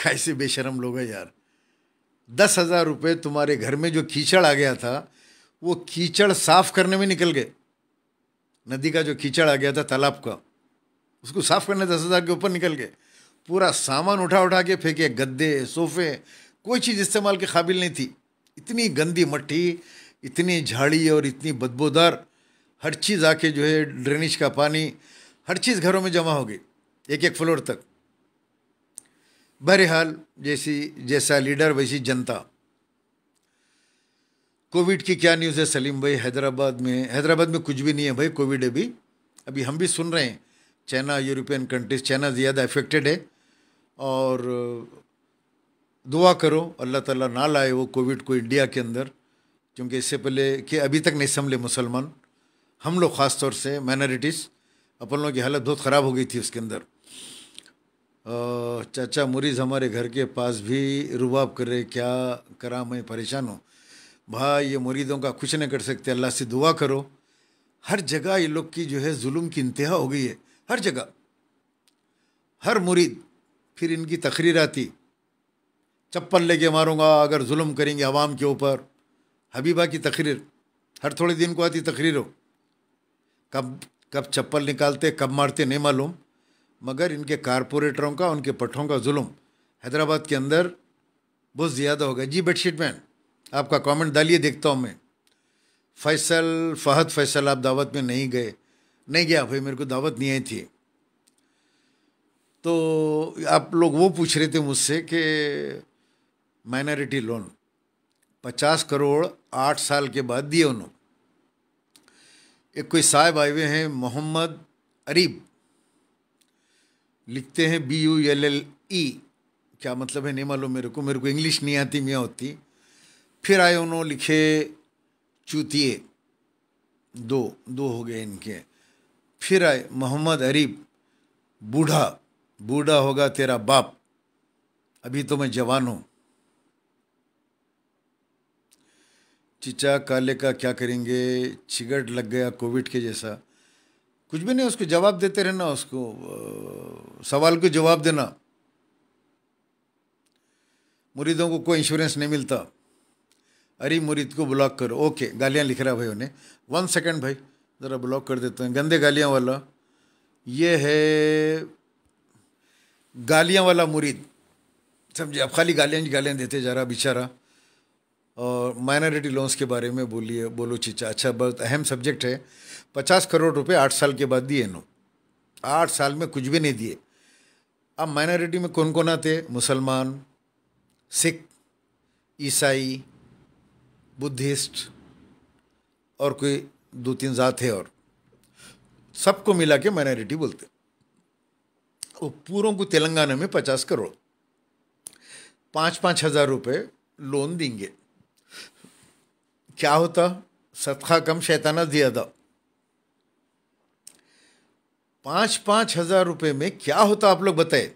कैसे बेशरम लोग हैं यार दस हज़ार रुपये तुम्हारे घर में जो कीचड़ आ गया था वो कीचड़ साफ करने में निकल गए नदी का जो कीचड़ आ गया था तालाब का उसको साफ करने दस हज़ार के ऊपर निकल गए पूरा सामान उठा उठा के फेंके गद्दे सोफे कोई चीज़ इस्तेमाल के काबिल नहीं थी इतनी गंदी मट्टी इतनी झाड़ी और इतनी बदबूदार हर चीज़ आके जो है ड्रेनेज का पानी हर चीज़ घरों में जमा हो गई एक एक फ्लोर तक बहरहाल जैसी जैसा लीडर वैसी जनता कोविड की क्या न्यूज़ है सलीम भाई हैदराबाद में हैदराबाद में कुछ भी नहीं है भाई कोविड अभी अभी हम भी सुन रहे हैं चाइना यूरोपियन कंट्रीज चाइना ज़्यादा अफेक्टेड है और दुआ करो अल्लाह ताला ना लाए वो कोविड को इंडिया के अंदर क्योंकि इससे पहले कि अभी तक नहीं संभले मुसलमान हम लोग ख़ास तौर से माइनॉरिटीज़ अपन लोगों की हालत बहुत ख़राब हो गई थी उसके अंदर चाचा मुरीज हमारे घर के पास भी रुबाब करे क्या करा मैं परेशान हूँ भाई ये मुरीदों का कुछ नहीं कर सकते अल्लाह से दुआ करो हर जगह ये लोग की जो है जुल्म की इंतहा हो गई है हर जगह हर मुरीद फिर इनकी तकरीर आती चप्पल लेके मारूंगा अगर जुल्म करेंगे आवाम के ऊपर हबीबा की तकरीर हर थोड़े दिन को आती तकरीर हो कब कब चप्पल निकालते कब मारते नहीं मालूम मगर इनके कारपोरेटरों का उनके पटों का जुल्म हैदराबाद के अंदर बहुत ज़्यादा हो गया जी बेडशीट मैन आपका कमेंट डालिए देखता हूँ मैं फैसल फहद फैसल आप दावत में नहीं गए नहीं गया भाई मेरे को दावत नहीं आई थी तो आप लोग वो पूछ रहे थे मुझसे कि माइनॉरिटी लोन पचास करोड़ आठ साल के बाद दिए उन्होंने एक कोई साहब आए हुए हैं मोहम्मद अरीब लिखते हैं B U L L E क्या मतलब है नहीं मालूम मेरे को मेरे को इंग्लिश नहीं आती मियाँ होती फिर आए उन्होंने लिखे चूतिए दो दो हो गए इनके फिर आए मोहम्मद अरीब बूढ़ा बूढ़ा होगा तेरा बाप अभी तो मैं जवान हूँ चिचा काले का क्या करेंगे चिगड़ लग गया कोविड के जैसा कुछ भी नहीं उसको जवाब देते रहना उसको सवाल को जवाब देना मुरीदों को कोई इंश्योरेंस नहीं मिलता अरे मुरीद को ब्लॉक करो ओके गालियाँ लिख रहा भाई उन्हें वन सेकंड भाई ज़रा ब्लॉक कर देते हैं गंदे गालियाँ वाला ये है गालियाँ वाला मुरीद समझे अब खाली गालियाँ गालियाँ देते जा रहा बेचारा और माइनॉरिटी लोन्स के बारे में बोलिए बोलो चीचा अच्छा बहुत अहम सब्जेक्ट है पचास करोड़ रुपए आठ साल के बाद दिए नो आठ साल में कुछ भी नहीं दिए अब माइनॉरिटी में कौन कौन आते मुसलमान सिख ईसाई बुद्धिस्ट और कोई दो तीन जात है और सबको मिला के माइनॉरिटी बोलते वो पूरों को तेलंगाना में पचास करोड़ पाँच पाँच हज़ार रुपये लोन देंगे क्या होता सदखा कम शैताना दिया था पांच पांच हजार रुपए में क्या होता आप लोग बताए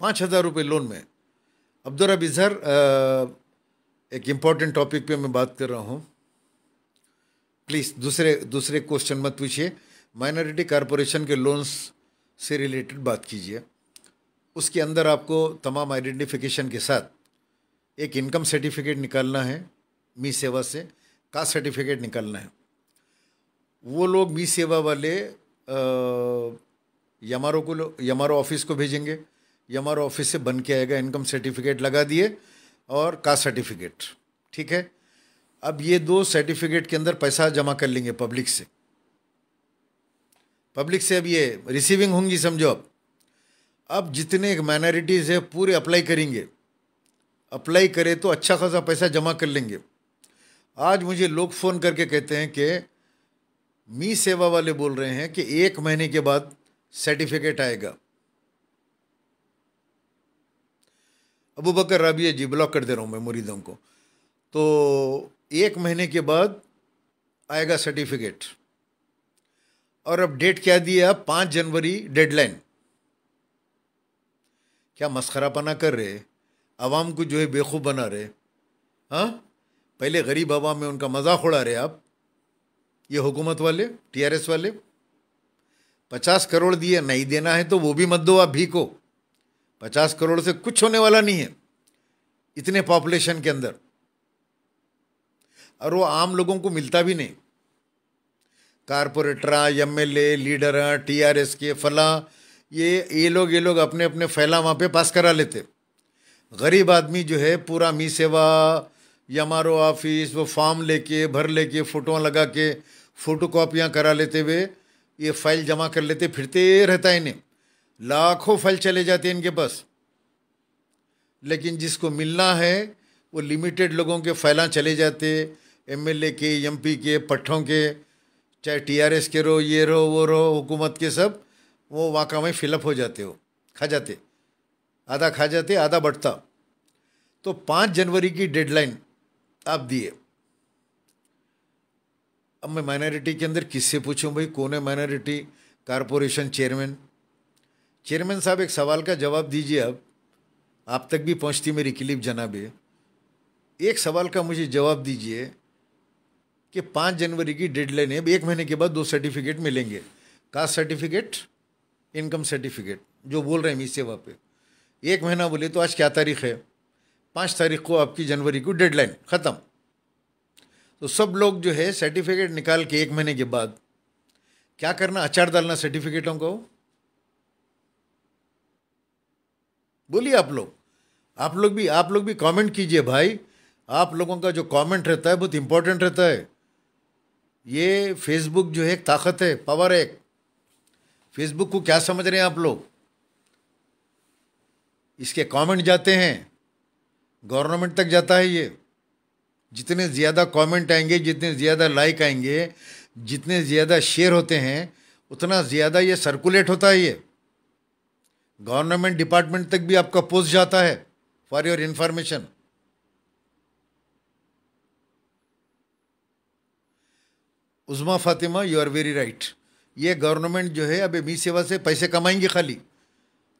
पांच हजार रुपये लोन में अब जरा बिजहर एक इम्पॉर्टेंट टॉपिक पे मैं बात कर रहा हूँ प्लीज़ दूसरे दूसरे क्वेश्चन मत पूछिए माइनॉरिटी कॉरपोरेशन के लोन्स से रिलेटेड बात कीजिए उसके अंदर आपको तमाम आइडेंटिफिकेशन के साथ एक इनकम सर्टिफिकेट निकालना है मी सेवा से कास्ट सर्टिफिकेट निकालना है वो लोग बी सेवा वाले यमारो को यमारो ऑफिस को भेजेंगे यमारो ऑफिस से बन के आएगा इनकम सर्टिफिकेट लगा दिए और कास्ट सर्टिफिकेट ठीक है अब ये दो सर्टिफिकेट के अंदर पैसा जमा कर लेंगे पब्लिक से पब्लिक से अब ये रिसीविंग होंगी समझो अब अब जितने माइनॉरिटीज़ है पूरे अप्लाई करेंगे अप्लाई करें तो अच्छा खासा पैसा जमा कर लेंगे आज मुझे लोग फ़ोन करके कहते हैं कि मी सेवा वाले बोल रहे हैं कि एक महीने के बाद सर्टिफिकेट आएगा अबू बकर राबिया जी ब्लॉक कर दे रहा हूँ मैं मुरीदों को तो एक महीने के बाद आएगा सर्टिफिकेट और अब डेट क्या दिया पाँच जनवरी डेडलाइन क्या मस्खरापना कर रहे आवाम को जो है बेखूब बना रहे हाँ पहले गरीब आवाम में उनका मजाक उड़ा रहे आप ये हुकूमत वाले टीआरएस वाले पचास करोड़ दिए नहीं देना है तो वो भी मत दो आप भी को पचास करोड़ से कुछ होने वाला नहीं है इतने पॉपुलेशन के अंदर और वो आम लोगों को मिलता भी नहीं corporator M L A leader T R S के फला ये ये लोग ये लोग अपने अपने फैला वहाँ पे पास करा लेते गरीब आदमी जो है पूरा मी सेवा या मारो ऑफिस वो फॉर्म लेके भर लेके फ़ोटो लगा के फ़ोटो कापियाँ करा लेते हुए ये फाइल जमा कर लेते फिरते रहता है इन्हें लाखों फाइल चले जाते हैं इनके पास लेकिन जिसको मिलना है वो लिमिटेड लोगों के फाइला चले जाते एमएलए के एमपी के पट्ठों के चाहे टीआरएस के रहो ये रहो वो रहो हुकूमत के सब वो वाका में फिलअप हो जाते हो खा जाते आधा खा जाते आधा बढ़ता तो पाँच जनवरी की डेडलाइन आप दिए अब मैं माइनॉरिटी के अंदर किससे पूछूं भाई कौन है माइनॉरिटी कारपोरेशन चेयरमैन चेयरमैन साहब एक सवाल का जवाब दीजिए अब आप तक भी पहुंचती मेरी क्लिप जनाबे एक सवाल का मुझे जवाब दीजिए कि पाँच जनवरी की डेडलाइन है एक महीने के बाद दो सर्टिफिकेट मिलेंगे कास्ट सर्टिफिकेट इनकम सर्टिफिकेट जो बोल रहे हैं मी सेवा पे एक महीना बोले तो आज क्या तारीख है पाँच तारीख को आपकी जनवरी को डेडलाइन ख़त्म तो सब लोग जो है सर्टिफिकेट निकाल के एक महीने के बाद क्या करना अचार डालना सर्टिफिकेटों को बोलिए आप लोग आप लोग भी आप लोग भी कमेंट कीजिए भाई आप लोगों का जो कमेंट रहता है बहुत इम्पोर्टेंट रहता है ये फेसबुक जो है एक ताकत है पावर है फेसबुक को क्या समझ रहे हैं आप लोग इसके कमेंट जाते हैं गवर्नमेंट तक जाता है ये जितने ज़्यादा कमेंट आएंगे जितने ज़्यादा लाइक आएंगे जितने ज़्यादा शेयर होते हैं उतना ज़्यादा ये सर्कुलेट होता है ये गवर्नमेंट डिपार्टमेंट तक भी आपका पोस्ट जाता है for your information Uzma Fatima you are very right ये गवर्नमेंट जो है अभी मी सेवा से पैसे कमाएंगे खाली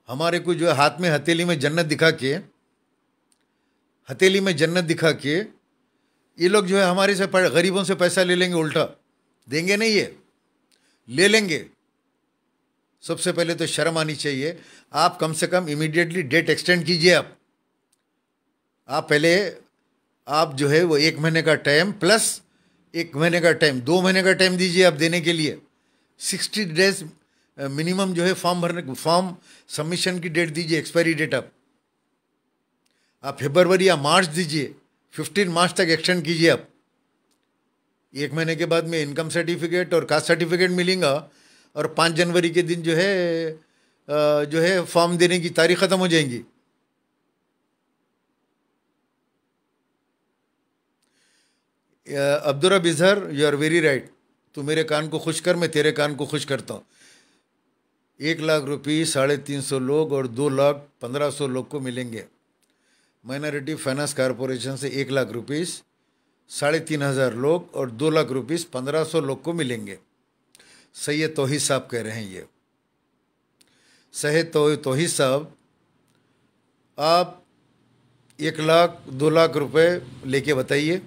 हमारे को जो है हाथ में हथेली में जन्नत दिखा के हथेली में जन्नत दिखा के ये लोग जो है हमारे से गरीबों से पैसा ले लेंगे उल्टा देंगे नहीं ये ले लेंगे सबसे पहले तो शर्म आनी चाहिए आप कम से कम इमीडिएटली डेट एक्सटेंड कीजिए आप आप पहले आप जो है वो एक महीने का टाइम प्लस एक महीने का टाइम दो महीने का टाइम दीजिए आप देने के लिए सिक्सटी डेज मिनिमम जो है फॉर्म भरने फॉर्म सबमिशन की डेट दीजिए एक्सपायरी डेट आप आप फेबरवरी या मार्च दीजिए फिफ्टीन मार्च तक एक्सटेंड कीजिए आप एक महीने के बाद में इनकम सर्टिफिकेट और कास्ट सर्टिफिकेट मिलेगा और पाँच जनवरी के दिन जो है जो है फॉर्म देने की तारीख ख़त्म हो जाएंगी अब्दुरा बिजहर यू आर वेरी राइट तू मेरे कान को खुश कर मैं तेरे कान को खुश करता हूँ एक लाख रुपये साढ़े तीन सौ लोग और दो लाख पंद्रह सौ लोग को मिलेंगे माइनॉरिटी फाइनेंस कॉरपोरेशन से एक लाख रुपीस साढ़े तीन हज़ार लोग और दो लाख रुपीस पंद्रह सौ लोग को मिलेंगे सैयद तोहिद साहब कह रहे हैं ये सैयद तो, तोहिद साहब आप एक लाख दो लाख रुपए लेके बताइए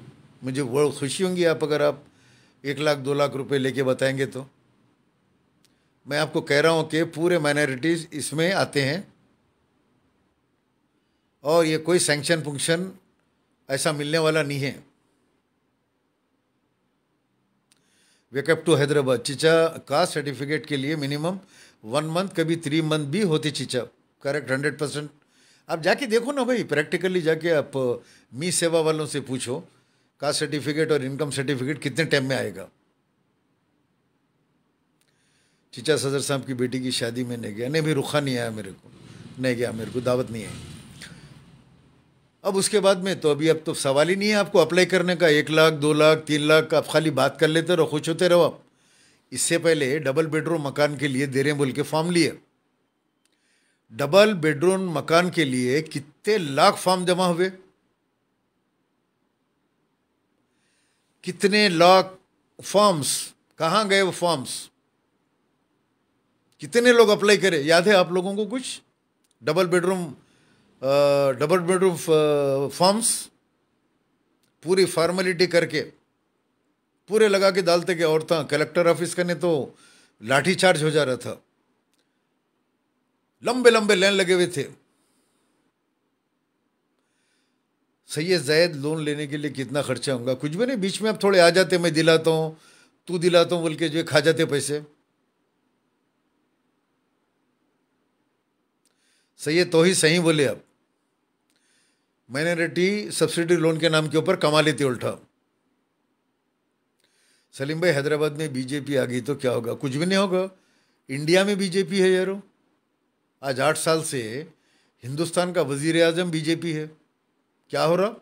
मुझे बहुत खुशी होंगी आप अगर आप एक लाख दो लाख रुपए लेके बताएंगे तो मैं आपको कह रहा हूँ कि पूरे माइनॉरिटीज़ इसमें आते हैं और ये कोई सैंक्शन फंक्शन ऐसा मिलने वाला नहीं है वेकअप टू हैदराबाद चिचा का सर्टिफिकेट के लिए मिनिमम वन मंथ कभी थ्री मंथ भी होती चिचा करेक्ट हंड्रेड परसेंट आप जाके देखो ना भाई प्रैक्टिकली जाके आप मी सेवा वालों से पूछो कास्ट सर्टिफिकेट और इनकम सर्टिफिकेट कितने टाइम में आएगा चिचा सदर साहब की बेटी की शादी में नहीं गया नहीं भी रुखा नहीं आया मेरे को नहीं गया मेरे को दावत नहीं आई अब उसके बाद में तो अभी अब तो सवाल ही नहीं है आपको अप्लाई करने का एक लाख दो लाख तीन लाख आप खाली बात कर लेते रहो खुश होते रहो आप इससे पहले डबल बेडरूम मकान के लिए दे रहे बोल के फॉर्म लिए डबल बेडरूम मकान के लिए कितने लाख फॉर्म जमा हुए कितने लाख फॉर्म्स कहाँ गए वो फॉर्म्स कितने लोग अप्लाई करे याद है आप लोगों को कुछ double bedroom double bedroom forms पूरी फॉर्मेलिटी करके पूरे लगा के डालते गए औरत कलेक्टर ऑफिस का तो लाठी चार्ज हो जा रहा था लंबे लंबे लाइन लगे हुए थे सही है जैद लोन लेने के लिए कितना खर्चा होगा कुछ भी नहीं बीच में आप थोड़े आ जाते मैं दिलाता हूँ तू दिलाता हूँ बोल के जो खा जाते पैसे सही है तो ही सही बोले आप माइनॉरिटी सब्सिडी लोन के नाम के ऊपर कमा लेते उल्टा सलीम भाई हैदराबाद में बीजेपी आ गई तो क्या होगा कुछ भी नहीं होगा इंडिया में बीजेपी है यारो आज आठ साल से हिंदुस्तान का वजीर आजम बीजेपी है क्या हो रहा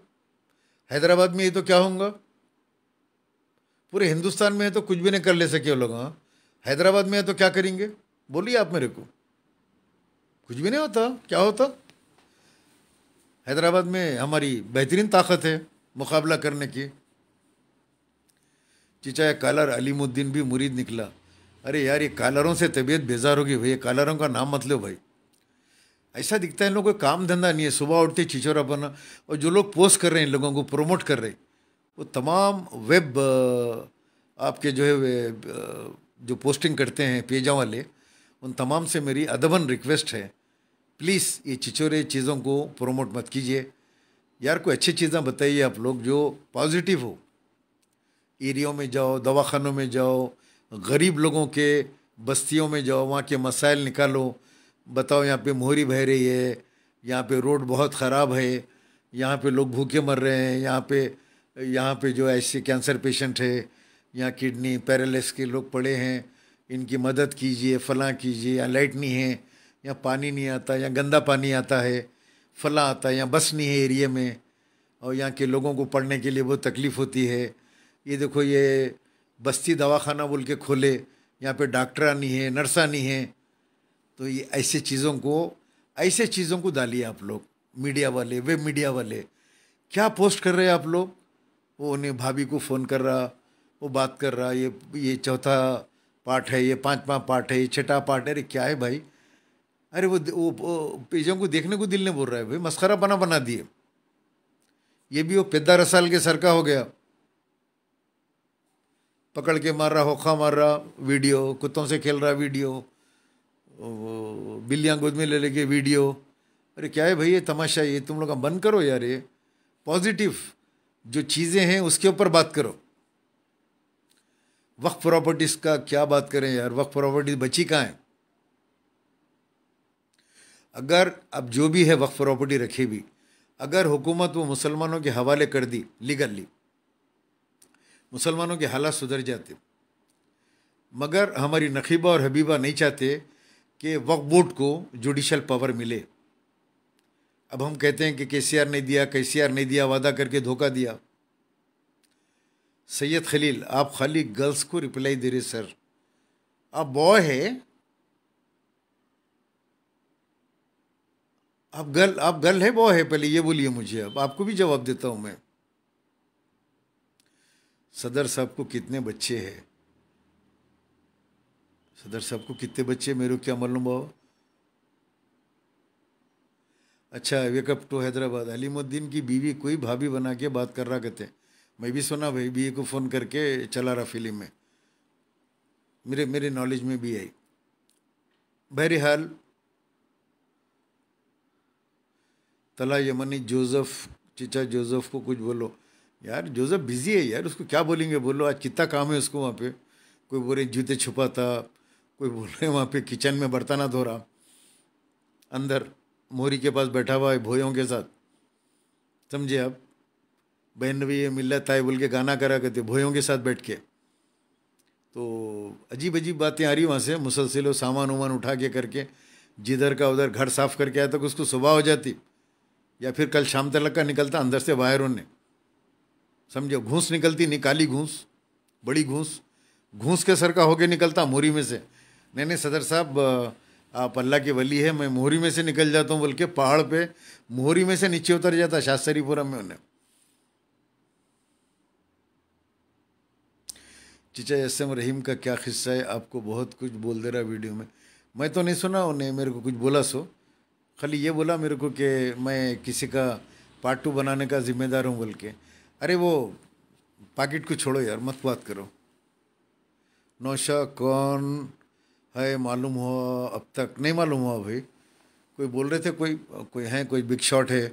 हैदराबाद में ये तो क्या होगा पूरे हिंदुस्तान में है तो कुछ भी नहीं कर ले सके लोग हाँ। हैदराबाद में है तो क्या करेंगे बोलिए आप मेरे को कुछ भी नहीं होता क्या होता हैदराबाद में हमारी बेहतरीन ताकत है मुकाबला करने की चिचा कालर अलीमुद्दीन भी मुरीद निकला अरे यार ये कालरों से तबीयत बेजार होगी भैया कालरों का नाम मत लो भाई ऐसा दिखता है इन लोगों कोई काम धंधा नहीं है सुबह उठते चिचोरा बना और जो लोग पोस्ट कर रहे हैं इन लोगों को प्रमोट कर रहे हैं वो तमाम वेब आपके जो है जो पोस्टिंग करते हैं पेजा वाले उन तमाम से मेरी अदबन रिक्वेस्ट है प्लीज़ ये छिछोरे चीज़ों को प्रोमोट मत कीजिए यार कोई अच्छी चीज़ें बताइए आप लोग जो पॉजिटिव हो एरियो में जाओ दवाखानों में जाओ गरीब लोगों के बस्तियों में जाओ वहाँ के मसाइल निकालो बताओ यहाँ पे मोहरी बह रही है यहाँ पे रोड बहुत ख़राब है यहाँ पे लोग भूखे मर रहे हैं यहाँ पे यहाँ पे जो ऐसे कैंसर पेशेंट है यहाँ किडनी पैरालिस के लोग पड़े हैं इनकी मदद कीजिए फलां कीजिए या लाइटनी है या पानी नहीं आता या गंदा पानी आता है फला आता है या बस नहीं है एरिए में और यहाँ के लोगों को पढ़ने के लिए बहुत तकलीफ़ होती है ये देखो ये बस्ती दवाखाना बोल के खोले यहाँ पे डॉक्टरा नहीं है नर्सा नहीं है तो ये ऐसे चीज़ों को ऐसे चीज़ों को डालिए आप लोग मीडिया वाले वेब मीडिया वाले क्या पोस्ट कर रहे हैं आप लोग वो उन्हें भाभी को फ़ोन कर रहा वो बात कर रहा ये ये चौथा पार्ट है ये पाँचवा पार्ट है ये छठा पार्ट है अरे क्या है भाई अरे वो वो पेजों को देखने को दिल नहीं बोल रहा है भाई मस्खरा बना बना दिए ये भी वो पैदा रसाल के सर का हो गया पकड़ के मार रहा होखा मार रहा वीडियो कुत्तों से खेल रहा वीडियो बिल्लियाँ गोद में ले लेके वीडियो अरे क्या है भाई ये तमाशा ये तुम लोग का बंद करो यार ये पॉजिटिव जो चीज़ें हैं उसके ऊपर बात करो वक्फ प्रॉपर्टीज़ का क्या बात करें यार वक्फ प्रॉपर्टीज़ बची कहाँ हैं अगर अब जो भी है वक्फ प्रॉपर्टी रखी हुई अगर हुकूमत वो मुसलमानों के हवाले कर दी लीगली मुसलमानों के हालात सुधर जाते मगर हमारी नखीबा और हबीबा नहीं चाहते कि वक्फ बोर्ड को जुडिशल पावर मिले अब हम कहते हैं कि के सी आर ने दिया के सी आर नहीं दिया वादा करके धोखा दिया सैयद खलील आप खाली गर्ल्स को रिप्लाई दे रहे सर आप बॉय है आप गर्ल आप गर्ल है बॉय है पहले ये बोलिए मुझे अब आपको भी जवाब देता हूँ मैं सदर साहब को कितने बच्चे हैं सदर साहब को कितने बच्चे मेरे क्या मालूम बाबा अच्छा वेकअप टू हैदराबाद अलीमुद्दीन की बीवी कोई भाभी बना के बात कर रहा कहते मैं भी सुना भाई बीवी को फ़ोन करके चला रहा फिल्म में मेरे मेरे नॉलेज में भी आई बहरहाल तला यमनी जोसेफ चिचा जोसेफ को कुछ बोलो यार जोसेफ बिजी है यार उसको क्या बोलेंगे बोलो आज कितना काम है उसको वहाँ पे कोई बोल रहे जूते छुपाता कोई बोल रहे वहाँ पे किचन में बर्ताना धो रहा अंदर मोरी के पास बैठा हुआ है भोयों के साथ समझे आप बहन भी ये मिलत आए बोल के गाना करा करते भोयों के साथ बैठ के तो अजीब अजीब बातें आ रही वहाँ से मुसलसिलो सामान वामान उठा के करके जिधर का उधर घर साफ़ करके आया तक उसको सुबह हो जाती या फिर कल शाम तक का निकलता अंदर से वायर उन्हें समझो घूस निकलती निकाली घूस बड़ी घूस घूस के सर का होके निकलता मोहरी में से नहीं नहीं सदर साहब आप अल्लाह की वली है मैं मोहरी में से निकल जाता हूँ बोल के पहाड़ पे मोहरी में से नीचे उतर जाता शास्त्रीपुरम में उन्हें चिचा एम रहीम का क्या खिस्सा है आपको बहुत कुछ बोल दे रहा वीडियो में मैं तो नहीं सुना उन्हें मेरे को कुछ बोला सो खाली ये बोला मेरे को कि मैं किसी का पार्ट टू बनाने का जिम्मेदार हूँ बोल के अरे वो पाकिट को छोड़ो यार मत बात करो नौशा कौन है मालूम हुआ अब तक नहीं मालूम हुआ भाई कोई बोल रहे थे कोई कोई है कोई बिग शॉट है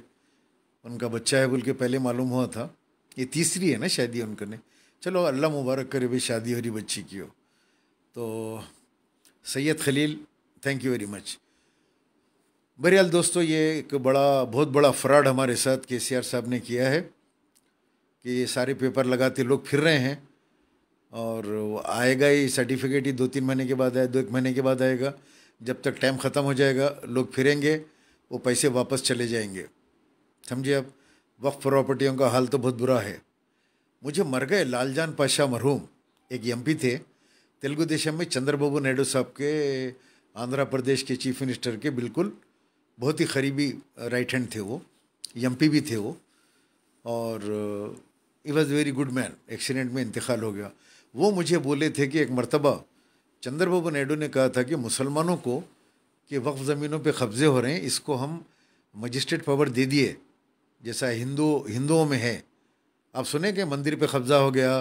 उनका बच्चा है बोल के पहले मालूम हुआ था ये तीसरी है ना शादी उनका ने चलो अल्लाह मुबारक करे भाई शादी हो रही बच्ची की हो तो Syed Khalil thank you very much बहरहाल दोस्तों ये एक बड़ा बहुत बड़ा फ्रॉड हमारे साथ के सी आर साहब ने किया है कि ये सारे पेपर लगाते लोग फिर रहे हैं और आएगा ही सर्टिफिकेट ही दो तीन महीने के बाद आए दो एक महीने के बाद आएगा जब तक टाइम ख़त्म हो जाएगा लोग फिरेंगे वो पैसे वापस चले जाएंगे समझिए आप वक्फ प्रॉपर्टियों का हाल तो बहुत बुरा है मुझे मर गए लालजान पाशा मरहूम एक एमपी थे तेलुगु देशम में चंद्रबाबू नायडू साहब के आंध्र प्रदेश के चीफ मिनिस्टर के बिल्कुल बहुत ही करीबी राइट हैंड थे वो यमपी भी थे वो और he was very good man accident में इंतकाल हो गया वो मुझे बोले थे कि एक मरतबा चंद्र बाबू नायडू ने कहा था कि मुसलमानों को कि वक्फ ज़मीनों पे कब्ज़े हो रहे हैं इसको हम मजिस्ट्रेट पावर दे दिए जैसा हिंदू हिंदुओं में है आप सुने कि मंदिर पे कब्ज़ा हो गया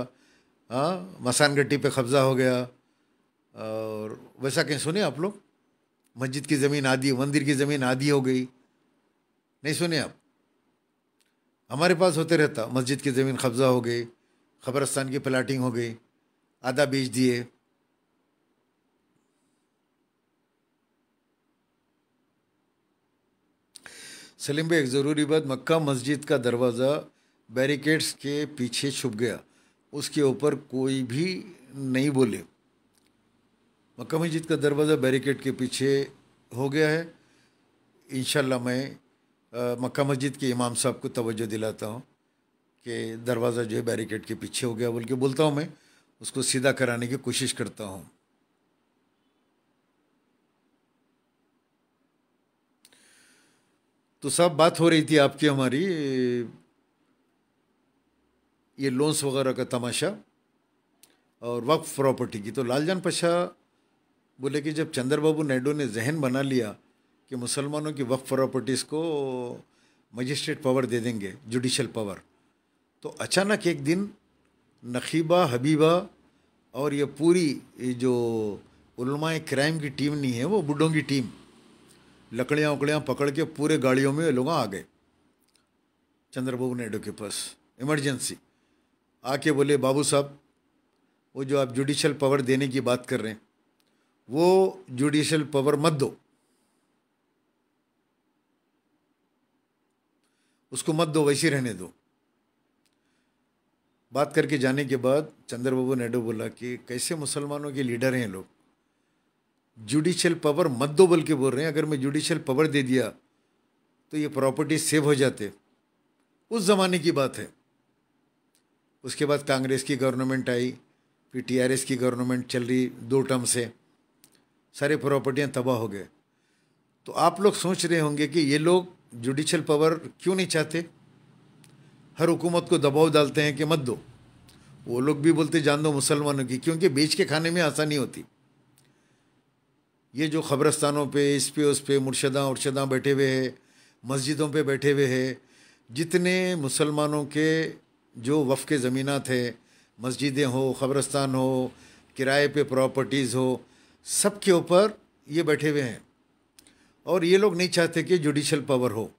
हाँ मसान गट्टी पे कब्ज़ा हो गया और वैसा कहीं सुने आप लोग मस्जिद की ज़मीन आधी मंदिर की ज़मीन आधी हो गई नहीं सुने आप हमारे पास होते रहता मस्जिद की ज़मीन कब्ज़ा हो गई खबरस्तान की प्लाटिंग हो गई आधा बेच दिए सलीम भाई एक ज़रूरी बात मक्का मस्जिद का दरवाज़ा बैरिकेड्स के पीछे छुप गया उसके ऊपर कोई भी नहीं बोले मक्का मस्जिद का दरवाज़ा बैरिकेड के पीछे हो गया है इन मैं मक्का मस्जिद के इमाम साहब को तवज्जो दिलाता हूँ कि दरवाज़ा जो है बैरिकेड के पीछे हो गया बोल के बोलता हूँ मैं उसको सीधा कराने की कोशिश करता हूँ तो साहब बात हो रही थी आपकी हमारी ये लोन्स वगैरह का तमाशा और वक्फ प्रॉपर्टी की तो लालजान पशा बोले कि जब चंद्रबाबू नायडू ने जहन बना लिया कि मुसलमानों की वक्फ प्रॉपर्टीज़ को मजिस्ट्रेट पावर दे देंगे जुडिशल पावर तो अचानक एक दिन नखीबा हबीबा और ये पूरी जो उलमाए क्राइम की टीम नहीं है वो बुड्ढों की टीम लकड़ियाँ उकड़ियाँ पकड़ के पूरे गाड़ियों में लोग आ गए चंद्रबाबू नायडू के पास इमरजेंसी आके बोले बाबू साहब वो जो आप जुडिशल पावर देने की बात कर रहे हैं वो जुडिशल पावर मत दो उसको मत दो वैसे रहने दो बात करके जाने के बाद चंद्रबाबू नायडू बोला कि कैसे मुसलमानों के लीडर हैं लोग जुडिशियल पावर मत दो बल्कि बोल रहे हैं अगर मैं जुडिशियल पावर दे दिया तो ये प्रॉपर्टी सेव हो जाते उस ज़माने की बात है उसके बाद कांग्रेस की गवर्नमेंट आई फिर टीआरएस की गवर्नमेंट चल रही दो टर्म से सारे प्रॉपर्टियाँ तबाह हो गए तो आप लोग सोच रहे होंगे कि ये लोग जुडिशल पावर क्यों नहीं चाहते हर हुकूमत को दबाव डालते हैं कि मत दो वो लोग भी बोलते जान दो मुसलमानों की क्योंकि बेच के खाने में आसानी होती ये जो खबरस्तानों पे इस पे उस पे मुर्शदा उर्शदा बैठे हुए हैं मस्जिदों पे बैठे हुए हैं जितने मुसलमानों के जो वफ़ के ज़मीनत है मस्जिदें हो खबरस्तान हो किराए पे प्रॉपर्टीज़ हो सबके ऊपर ये बैठे हुए हैं और ये लोग नहीं चाहते कि जुडिशल पावर हो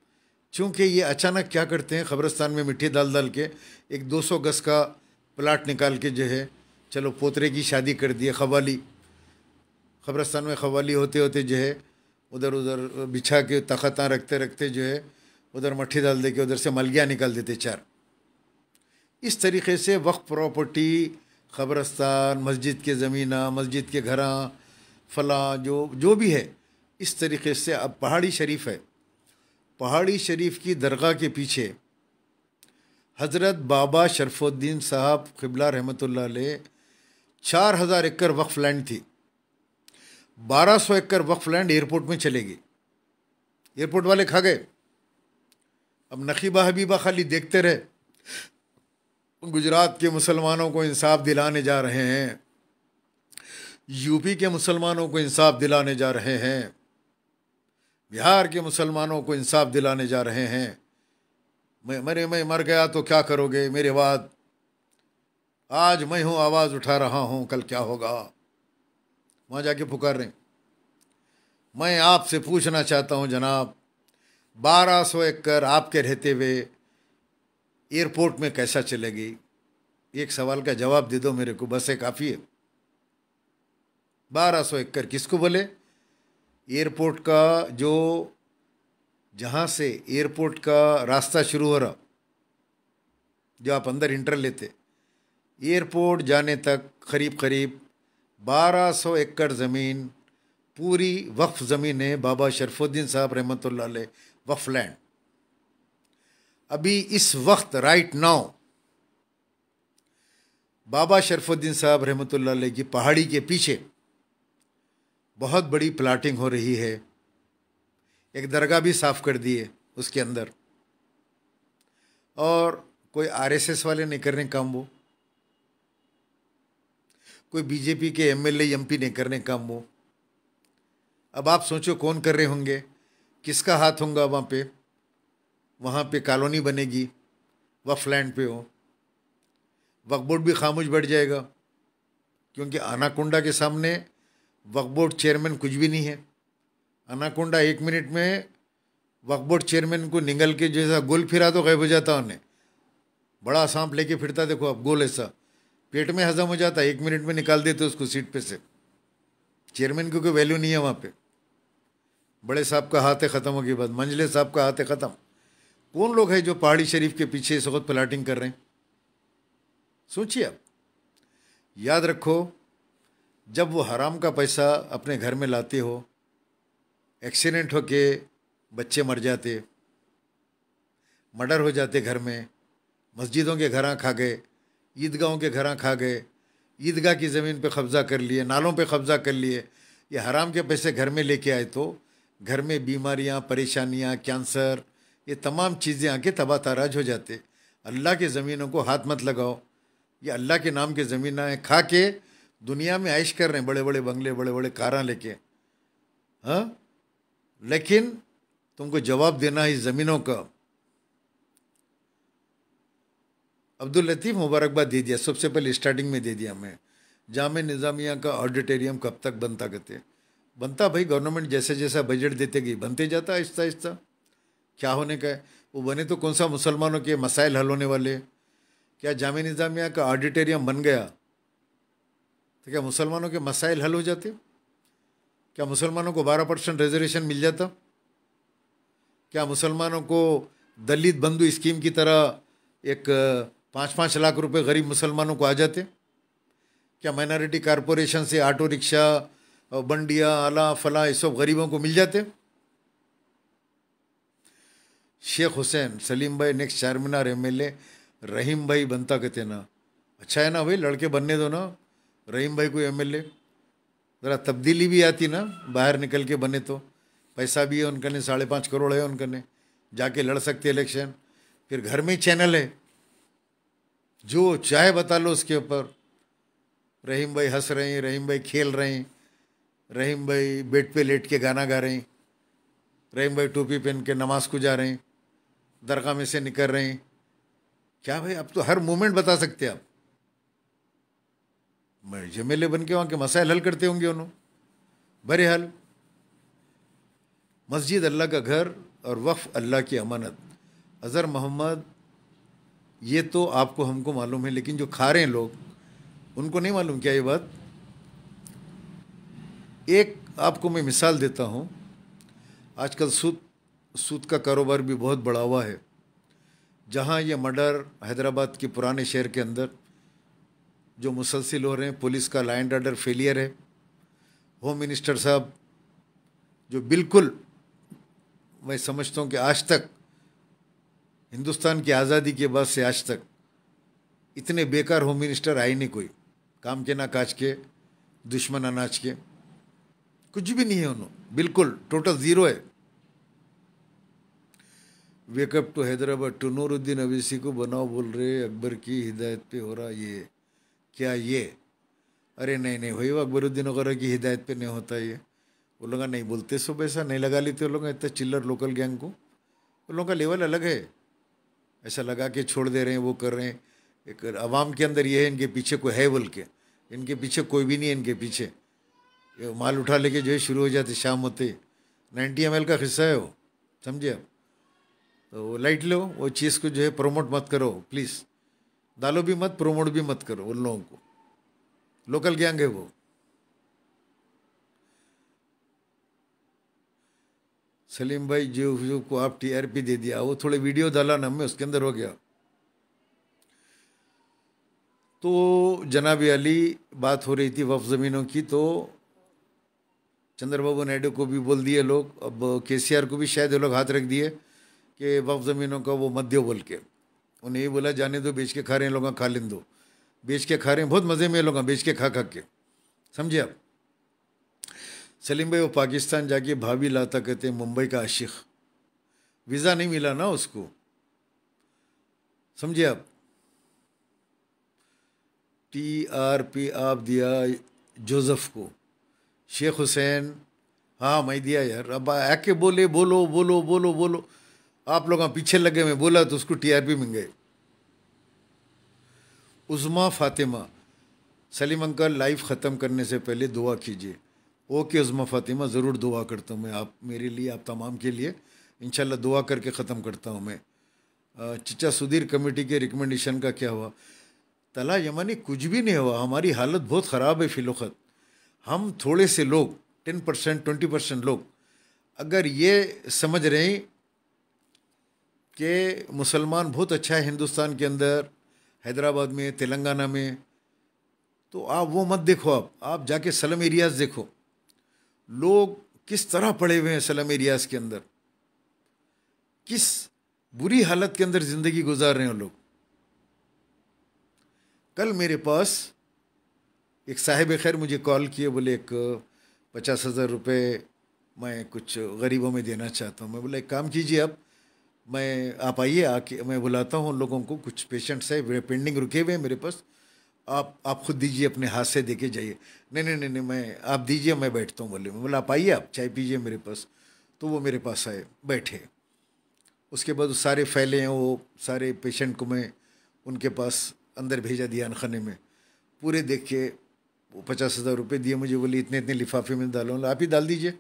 क्योंकि ये अचानक क्या करते हैं खबरस्तान में मिट्टी डाल डाल के एक 200 गज का प्लाट निकाल के जो है चलो पोतरे की शादी कर दिए खवाली खबरस्तान में खवाली होते होते जो है उधर उधर बिछा के तखता रखते रखते जो है उधर मट्ठी डाल दे के उधर से मलगियाँ निकाल देते चार इस तरीके से वक्फ़ प्रॉपर्टी खबरस्तान मस्जिद के ज़मीना मस्जिद के घर फला जो जो भी है इस तरीके से अब पहाड़ी शरीफ है पहाड़ी शरीफ की दरगाह के पीछे हज़रत बाबा शरफुद्दीन साहब खिबला रहमत चार हज़ार एकड़ वक्फ लैंड थी बारह सौ एकड़ वक्फ लैंड एयरपोर्ट में चलेगी एयरपोर्ट वाले खा गए अब नकीबा हबीबा खाली देखते रहे गुजरात के मुसलमानों को इंसाफ दिलाने जा रहे हैं यूपी के मुसलमानों को इंसाफ दिलाने जा रहे हैं बिहार के मुसलमानों को इंसाफ दिलाने जा रहे हैं मैं मरे मैं मर गया तो क्या करोगे मेरे बाद आज मैं हूँ आवाज़ उठा रहा हूँ कल क्या होगा वहाँ जाके पुकार रहे मैं आपसे पूछना चाहता हूँ जनाब बारह सौ एकड़ आपके रहते हुए एयरपोर्ट में कैसा चलेगी एक सवाल का जवाब दे दो मेरे को बस है काफ़ी है बारह सौ एकड़ किसको बोले एयरपोर्ट का जो जहाँ से एयरपोर्ट का रास्ता शुरू हो रहा जो आप अंदर इंटर लेते एयरपोर्ट जाने तक करीब करीब 1200 एकड़ ज़मीन पूरी वक्फ ज़मीन है बाबा शरफुद्दीन साहब रहमत वक्फ लैंड अभी इस वक्त राइट नाउ बाबा शरफुद्दीन साहब रहमत की पहाड़ी के पीछे बहुत बड़ी प्लाटिंग हो रही है एक दरगाह भी साफ़ कर दिए उसके अंदर और कोई आरएसएस वाले नहीं करने काम वो कोई बीजेपी के एमएलए एमपी नहीं करने काम वो अब आप सोचो कौन कर रहे होंगे किसका हाथ होगा वहाँ पे वहाँ पे कॉलोनी बनेगी वफ लैंड पे हो वक्फ बोर्ड भी खामोश बैठ जाएगा क्योंकि आनाकुंडा के सामने वक्फ बोर्ड चेयरमैन कुछ भी नहीं है अनाकोंडा एक मिनट में वक्फ बोर्ड चेयरमैन को निगल के जैसा गोल फिरा तो गायब हो जाता उन्हें बड़ा सांप लेके फिरता देखो अब गोल ऐसा पेट में हजम हो जाता एक मिनट में निकाल देते उसको सीट पे से चेयरमैन की कोई वैल्यू नहीं है वहाँ पे बड़े साहब का हाथ ख़त्म हो होगी बात मंजले साहब का हाथ है ख़त्म कौन लोग हैं जो पहाड़ी शरीफ के पीछे इस वक्त प्लाटिंग कर रहे हैं सोचिए आप याद रखो जब वो हराम का पैसा अपने घर में लाते हो एक्सीडेंट हो के बच्चे मर जाते मर्डर हो जाते घर में मस्जिदों के घर खा गए ईदगाहों के घर खा गए ईदगाह की ज़मीन पे कब्ज़ा कर लिए नालों पे कब्ज़ा कर लिए ये हराम के पैसे घर में लेके आए तो घर में बीमारियाँ परेशानियाँ कैंसर ये तमाम चीज़ें आके तबाह ताराज हो जाते अल्लाह के ज़मीनों को हाथ मत लगाओ ये अल्लाह के नाम के ज़मीन खा के दुनिया में ऐश कर रहे हैं बड़े बड़े बंगले बड़े बड़े कारा लेके हाँ लेकिन तुमको जवाब देना है ज़मीनों का अब्दुल लतीफ़ मुबारकबाद दे दिया सबसे पहले स्टार्टिंग में दे दिया हमें जाम निज़ामिया का ऑडिटोरियम कब तक बनता कहते बनता भाई गवर्नमेंट जैसे जैसा बजट देते गई बनते जाता आहिस्ता आहिस्ता क्या होने का है वो बने तो कौन सा मुसलमानों के मसाइल हल होने वाले क्या जाम निज़ामिया का ऑडिटोरियम बन गया तो क्या मुसलमानों के मसाइल हल हो जाते क्या मुसलमानों को बारह परसेंट रिजर्वेशन मिल जाता क्या मुसलमानों को दलित बंधु स्कीम की तरह एक पाँच पाँच लाख रुपए गरीब मुसलमानों को आ जाते क्या माइनॉरिटी कारपोरेशन से ऑटो रिक्शा बंडिया आला फला ये सब गरीबों को मिल जाते शेख हुसैन सलीम भाई नेक्स्ट चार मीनार एम रहीम भाई बनता कहते ना अच्छा है ना भाई लड़के बनने दो ना रहीम भाई को एम ज़रा तब्दीली भी आती ना बाहर निकल के बने तो पैसा भी है उनका ने साढ़े पाँच करोड़ है उनका ने जाके लड़ सकते इलेक्शन फिर घर में चैनल है जो चाहे बता लो उसके ऊपर रहीम भाई हंस रहे हैं रहीम भाई खेल रहे हैं रहीम भाई बेड पे लेट के गाना गा रहे हैं रहीम भाई टोपी पहन के नमाज को जा रहे हैं दरगाह में से निकल रहे हैं क्या भाई अब तो हर मोमेंट बता सकते आप ए बन के वहाँ के मसाइल हल करते होंगे उन्होंने बरहाल मस्जिद अल्लाह का घर और वक्फ़ अल्लाह की अमानत अज़र मोहम्मद ये तो आपको हमको मालूम है लेकिन जो खा रहे हैं लोग उनको नहीं मालूम क्या ये बात एक आपको मैं मिसाल देता हूँ आजकल सूद सूद का कारोबार भी बहुत बढ़ा हुआ है जहाँ ये मर्डर हैदराबाद के पुराने शहर के अंदर जो मुसलसिल हो रहे हैं पुलिस का लाइन आर्डर फेलियर है होम मिनिस्टर साहब जो बिल्कुल मैं समझता हूँ कि आज तक हिंदुस्तान की आज़ादी के बाद से आज तक इतने बेकार होम मिनिस्टर आए नहीं कोई काम के ना काज के दुश्मन अनाज के कुछ भी नहीं है उन्होंने बिल्कुल टोटल ज़ीरो है wake up to Hyderabad to Nooruddin Owaisi को बनाओ बोल रहे अकबर की हिदायत पे हो रहा ये क्या ये अरे नहीं नहीं वही अकबरुद्दीन वगैरह की हिदायत पे नहीं होता ये वो लोग नहीं बोलते सो ऐसा नहीं लगा लेते वो लोग इतना चिल्लर लोकल गैंग को उन लोगों का लेवल अलग है ऐसा लगा के छोड़ दे रहे हैं वो कर रहे हैं एक आवाम के अंदर ये है इनके पीछे कोई है बोल के इनके पीछे कोई भी नहीं है इनके पीछे ये माल उठा लेके जो है शुरू हो जाते शाम होते नाइन्टी एम का हिस्सा है वो समझे आप तो लाइट लो वो चीज़ को जो है प्रमोट मत करो प्लीज़ डालो भी मत प्रोमोट भी मत करो उन लोगों को लोकल गैंग है वो सलीम भाई जो जो को आप टीआरपी दे दिया वो थोड़े वीडियो डाला ना मैं उसके अंदर हो गया तो जनाब अली बात हो रही थी वफ ज़मीनों की तो चंद्रबाबू नायडू को भी बोल दिए लोग अब के को भी शायद ये लोग हाथ रख दिए कि वफ ज़मीनों का वो मध्य बोल के उन्हें ये बोला जाने दो बेच के खा रहे हैं लोग खा लें दो बेच के खा रहे हैं बहुत मज़े में लोग बेच के खा खा के समझे आप सलीम भाई वो पाकिस्तान जाके भाभी लाता कहते हैं मुंबई का आशिक वीज़ा नहीं मिला ना उसको समझे आप टी आर पी आप दिया जोसेफ को शेख हुसैन हाँ मैं दिया यार अब आके बोले बोलो बोलो बोलो बोलो आप लोग पीछे लगे में बोला तो उसको टीआरपी मिल गए उज़मा फातिमा सलीम अंकल लाइफ ख़त्म करने से पहले दुआ कीजिए ओके उज़मा फातिमा ज़रूर दुआ करता हूँ मैं आप मेरे लिए आप तमाम के लिए इनशाला दुआ करके ख़त्म करता हूँ मैं चचा सुधीर कमेटी के रिकमेंडेशन का क्या हुआ तला यमानी कुछ भी नहीं हुआ हमारी हालत बहुत ख़राब है फिलोखत हम थोड़े से लोग टेन परसेंट ट्वेंटी परसेंट लोग अगर ये समझ रहे हैं कि मुसलमान बहुत अच्छा है हिंदुस्तान के अंदर हैदराबाद में तेलंगाना में तो आप वो मत देखो आप आप जाके सलम एरियाज़ देखो लोग किस तरह पड़े हुए हैं सलम एरियाज़ के अंदर किस बुरी हालत के अंदर ज़िंदगी गुजार रहे हैं लोग कल मेरे पास एक साहिब खैर मुझे कॉल किए बोले एक पचास हज़ार रुपये मैं कुछ गरीबों में देना चाहता हूँ मैं बोला एक काम कीजिए आप मैं आप आइए आके मैं बुलाता हूँ उन लोगों को कुछ पेशेंट्स है पेंडिंग रुके हुए हैं मेरे पास आप आप खुद दीजिए अपने हाथ से देके जाइए नहीं नहीं नहीं नहीं मैं आप दीजिए मैं बैठता हूँ बोले मैं बोला आप आइए आप चाय पीजिए मेरे पास तो वो मेरे पास आए बैठे उसके बाद सारे फैले हैं वो सारे पेशेंट को मैं उनके पास अंदर भेजा दिया अनखाने में पूरे देख के वो पचास हज़ार रुपये दिए मुझे बोले इतने इतने लिफाफे में डालो आप ही डाल दीजिए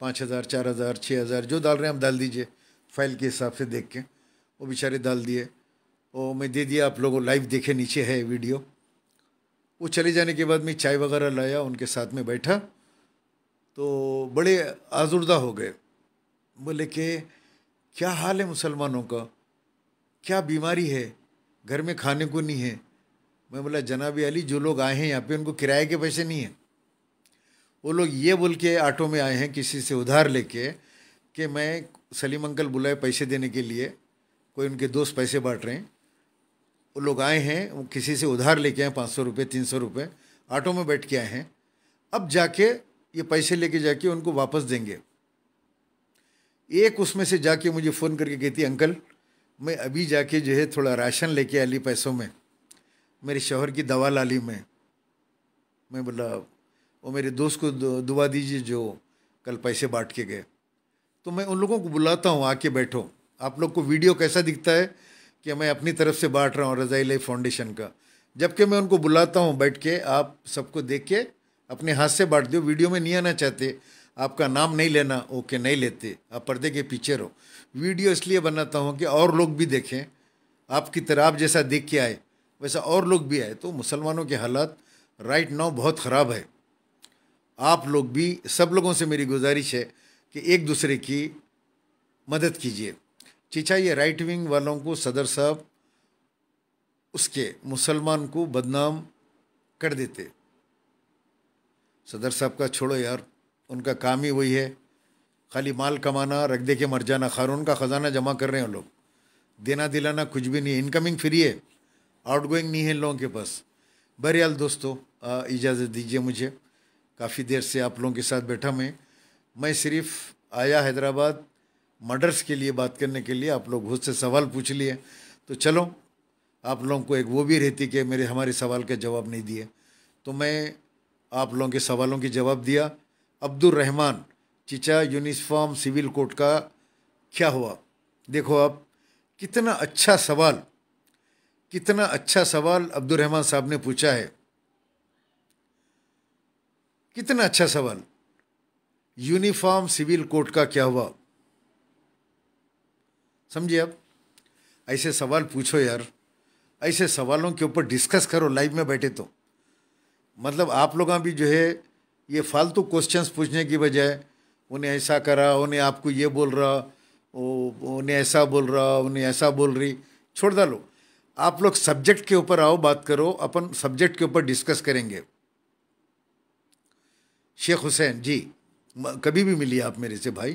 पाँच हज़ार चार हज़ार छः हज़ार जो डाल रहे हैं आप डाल दीजिए फाइल के हिसाब से देख के वो बेचारे डाल दिए और मैं दे दिया आप लोगों लाइव देखे नीचे है वीडियो वो चले जाने के बाद मैं चाय वगैरह लाया उनके साथ में बैठा तो बड़े आजुर्दा हो गए बोले कि क्या हाल है मुसलमानों का क्या बीमारी है घर में खाने को नहीं है मैं बोला जनाब अली जो लोग आए हैं यहाँ पे उनको किराए के पैसे नहीं हैं वो लोग ये बोल के ऑटो में आए हैं किसी से उधार लेके कि मैं सलीम अंकल बुलाए पैसे देने के लिए कोई उनके दोस्त पैसे बांट रहे हैं वो लोग आए हैं वो किसी से उधार लेके आए पाँच सौ रुपये तीन सौ रुपये ऑटो में बैठ के आए हैं अब जाके ये पैसे लेके जाके उनको वापस देंगे एक उसमें से जाके मुझे फ़ोन करके कहती अंकल मैं अभी जाके जो है थोड़ा राशन लेके आ ली पैसों में मेरे शोहर की दवा ला ली मैं मैं बोला वो मेरे दोस्त को दुआ दीजिए जो कल पैसे बांट के गए तो मैं उन लोगों को बुलाता हूँ आके बैठो आप लोग को वीडियो कैसा दिखता है कि मैं अपनी तरफ से बांट रहा हूँ रजाई फाउंडेशन का जबकि मैं उनको बुलाता हूँ बैठ के आप सबको देख के अपने हाथ से बांट दो वीडियो में नहीं आना चाहते आपका नाम नहीं लेना ओके नहीं लेते आप पर्दे के पीछे रहो वीडियो इसलिए बनाता हूँ कि और लोग भी देखें आपकी तरह आप जैसा देख के आए वैसा और लोग भी आए तो मुसलमानों के हालात राइट नाउ बहुत ख़राब है आप लोग भी सब लोगों से मेरी गुजारिश है कि एक दूसरे की मदद कीजिए चीचा ये राइट विंग वालों को सदर साहब उसके मुसलमान को बदनाम कर देते सदर साहब का छोड़ो यार उनका काम ही वही है खाली माल कमाना रख दे के मर जाना खारून का ख़जाना जमा कर रहे हैं लोग देना दिलाना कुछ भी नहीं है इनकमिंग फ्री है आउटगोइंग नहीं है लोगों के पास बहरियाल दोस्तों इजाज़त दीजिए मुझे काफ़ी देर से आप लोगों के साथ बैठा मैं मैं सिर्फ आया हैदराबाद मर्डर्स के लिए बात करने के लिए आप लोग बहुत से सवाल पूछ लिए तो चलो आप लोगों को एक वो भी रहती कि मेरे हमारे सवाल के जवाब नहीं दिए तो मैं आप लोगों के सवालों के जवाब दिया अब्दुल रहमान चिचा यूनिफॉर्म सिविल कोड का क्या हुआ देखो आप कितना अच्छा सवाल कितना अच्छा सवाल अब्दुल रहमान साहब ने पूछा है कितना अच्छा सवाल यूनिफॉर्म सिविल कोड का क्या हुआ समझिए आप ऐसे सवाल पूछो यार ऐसे सवालों के ऊपर डिस्कस करो लाइव में बैठे तो मतलब आप लोग भी जो है ये फालतू क्वेश्चंस पूछने की बजाय उन्हें ऐसा करा उन्हें आपको ये बोल रहा उन्हें ऐसा बोल रहा उन्हें ऐसा बोल रही छोड़ डालो आप लोग सब्जेक्ट के ऊपर आओ बात करो अपन सब्जेक्ट के ऊपर डिस्कस करेंगे शेख हुसैन जी कभी भी मिली आप मेरे से भाई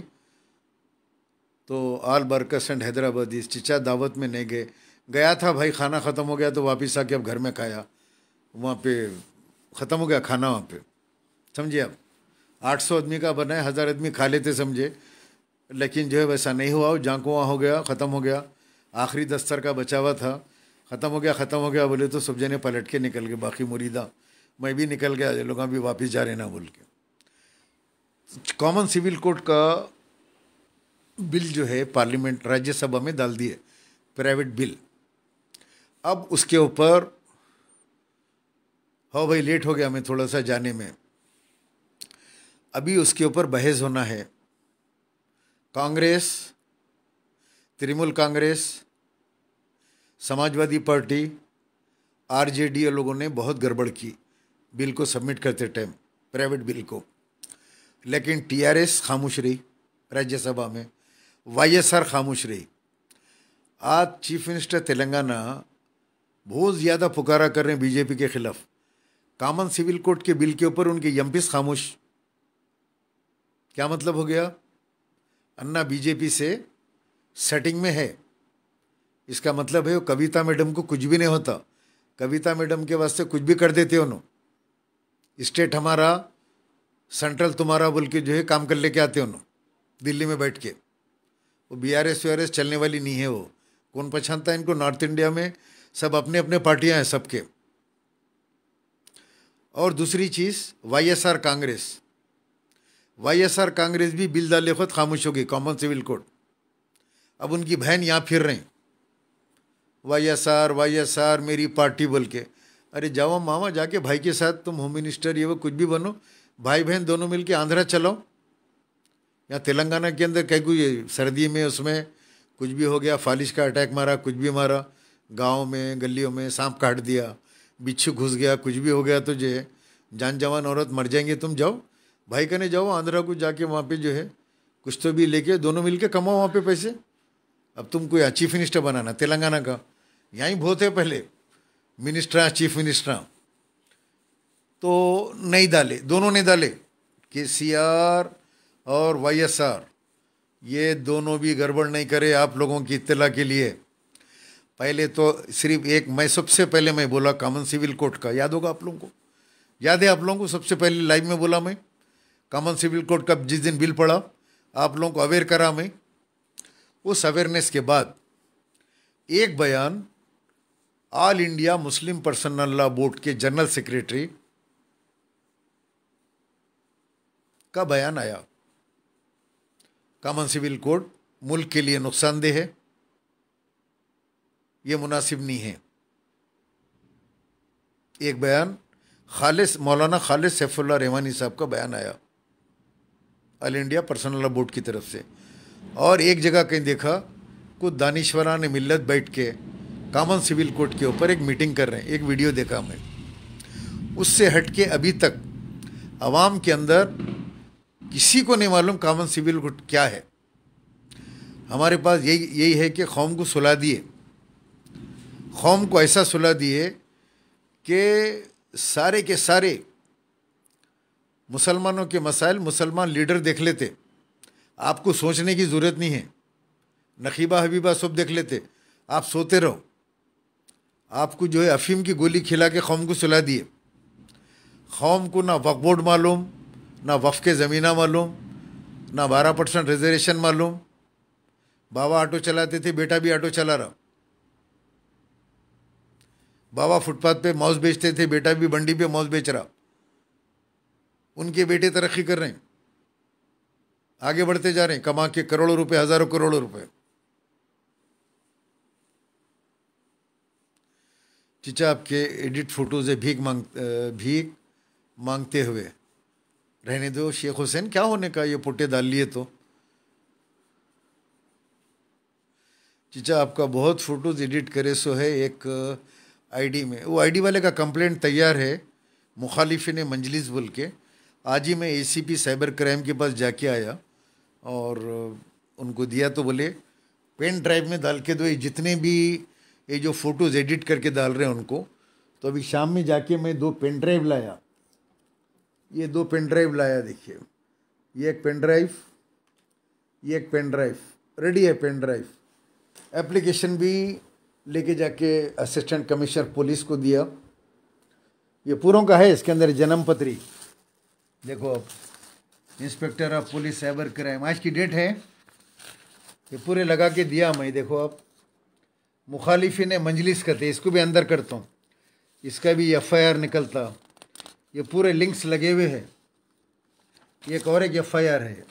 तो आल बरकस एंड हैदराबादी चिचा दावत में नहीं गए गया था भाई खाना ख़त्म हो गया तो वापस आके अब घर में खाया वहाँ पे ख़त्म हो गया खाना वहाँ पे समझिए आप आठ सौ आदमी का बनाए हज़ार आदमी खा लेते समझे लेकिन जो है वैसा नहीं हुआ जहाँ वहाँ हो गया ख़त्म हो गया आखिरी दस्तर का बचा हुआ था ख़त्म हो गया ख़त्म हो गया बोले तो सब जने पलट के निकल गए बाकी मुरीदा मैं भी निकल गया लोग अभी वापस जा रहे ना बोल के कॉमन सिविल कोड का बिल जो है पार्लियामेंट राज्यसभा में डाल दिए प्राइवेट बिल अब उसके ऊपर हो हाँ भाई लेट हो गया हमें थोड़ा सा जाने में अभी उसके ऊपर बहस होना है कांग्रेस तृणमूल कांग्रेस समाजवादी पार्टी आरजेडी लोगों ने बहुत गड़बड़ की बिल को सबमिट करते टाइम प्राइवेट बिल को लेकिन टीआरएस खामोश रही राज्यसभा में वाईएसआर खामोश रही आज चीफ मिनिस्टर तेलंगाना बहुत ज़्यादा पुकारा कर रहे हैं बीजेपी के खिलाफ कॉमन सिविल कोड के बिल के ऊपर उनके एम खामोश क्या मतलब हो गया अन्ना बीजेपी से सेटिंग में है इसका मतलब है वो कविता मैडम को कुछ भी नहीं होता कविता मैडम के वास्ते कुछ भी कर देते हो नो स्टेट हमारा सेंट्रल तुम्हारा बोल के जो है काम कर लेके आते हो ना दिल्ली में बैठ के वो B R S V R S चलने वाली नहीं है वो कौन पहचानता है इनको नॉर्थ इंडिया में सब अपने अपने पार्टियां हैं सबके और दूसरी चीज़ Y S R Congress Y S R Congress भी बिल डाले खुद खामोश हो गई कॉमन सिविल कोड अब उनकी बहन यहाँ फिर रहे Y S R Y S R मेरी पार्टी बोल के अरे जाओ मामा जाके भाई के साथ तुम होम मिनिस्टर ये वो कुछ भी बनो भाई बहन दोनों मिलके आंध्रा चलो या तेलंगाना के अंदर कह कोई सर्दी में उसमें कुछ भी हो गया फालिश का अटैक मारा कुछ भी मारा गांव में गलियों में सांप काट दिया बिच्छू घुस गया कुछ भी हो गया तो जो है जान जवान औरत मर जाएंगे तुम जाओ भाई कहने जाओ आंध्रा को जाके वहाँ पे जो है कुछ तो भी लेके दोनों मिलके कमाओ वहाँ पे पैसे अब तुम कोई चीफ मिनिस्टर बनाना तेलंगाना का यहीं बहुत है पहले मिनिस्टर चीफ मिनिस्टर तो नहीं डाले दोनों ने डाले के सी आर और वाई एस आर ये दोनों भी गड़बड़ नहीं करे आप लोगों की इतला के लिए पहले तो सिर्फ एक मैं सबसे पहले मैं बोला कॉमन सिविल कोर्ट का याद होगा आप लोगों को याद है आप लोगों को सबसे पहले लाइव में बोला मैं कॉमन सिविल कोर्ट का जिस दिन बिल पड़ा आप लोगों को अवेयर करा मैं उस अवेयरनेस के बाद एक बयान all India Muslim personal law board के जनरल सेक्रेटरी का बयान आया कॉमन सिविल कोड मुल्क के लिए नुकसानदेह है ये मुनासिब नहीं है एक बयान खालिस मौलाना खालिद सैफुल्ला रहमानी साहब का बयान आया ऑल इंडिया पर्सनल बोर्ड की तरफ से और एक जगह कहीं देखा कुछ दानिश्वरा ने मिलत बैठ के कामन सिविल कोड के ऊपर एक मीटिंग कर रहे हैं एक वीडियो देखा हमें उससे हट के अभी तक आवाम के अंदर किसी को नहीं मालूम कॉमन सिविल गुड क्या है हमारे पास यही यही है कि कौम को सुला दिए कौम को ऐसा सुला दिए कि सारे के सारे मुसलमानों के मसाइल मुसलमान लीडर देख लेते आपको सोचने की ज़रूरत नहीं है नखीबा हबीबा सब देख लेते आप सोते रहो आपको जो है अफीम की गोली खिला के कौम को सुला दिए कौम को ना वक बोर्ड मालूम ना वफ़ के ज़मीना मालूम ना बारह परसेंट रिजर्वेशन मालूम बाबा ऑटो चलाते थे बेटा भी ऑटो चला रहा बाबा फुटपाथ पे मौज बेचते थे बेटा भी बंडी पे मौज बेच रहा उनके बेटे तरक्की कर रहे हैं आगे बढ़ते जा रहे हैं कमा के करोड़ों रुपए हज़ारों करोड़ों रुपए चिचा आपके एडिट फोटोज़ है भीख मांग भीख मांगते हुए रहने दो शेख हुसैन क्या होने का ये पुट्टे डाल लिए तो चीचा आपका बहुत फ़ोटोज़ एडिट करे सो है एक आईडी में वो आईडी वाले का कंप्लेंट तैयार है मुखालिफिन मंजलिस बोल के आज ही मैं एसीपी साइबर क्राइम के पास जाके आया और उनको दिया तो बोले पेन ड्राइव में डाल के दो ये जितने भी ये जो फ़ोटोज़ एडिट करके डाल रहे हैं उनको तो अभी शाम में जाके मैं दो पेन ड्राइव लाया ये दो पेन ड्राइव लाया देखिए ये एक पेन ड्राइव ये एक पेन ड्राइव रेडी है पेन ड्राइव एप्लीकेशन भी लेके जाके असिस्टेंट कमिश्नर पुलिस को दिया ये पूरों का है इसके अंदर जन्म पत्री देखो अब inspector of police cyber crime आज की डेट है ये पूरे लगा के दिया मैं देखो अब मुखालिफिन मंजलिस थे इसको भी अंदर करता हूँ इसका भी एफ निकलता ये पूरे लिंक्स लगे हुए हैं ये एक और एक एफ आई आर है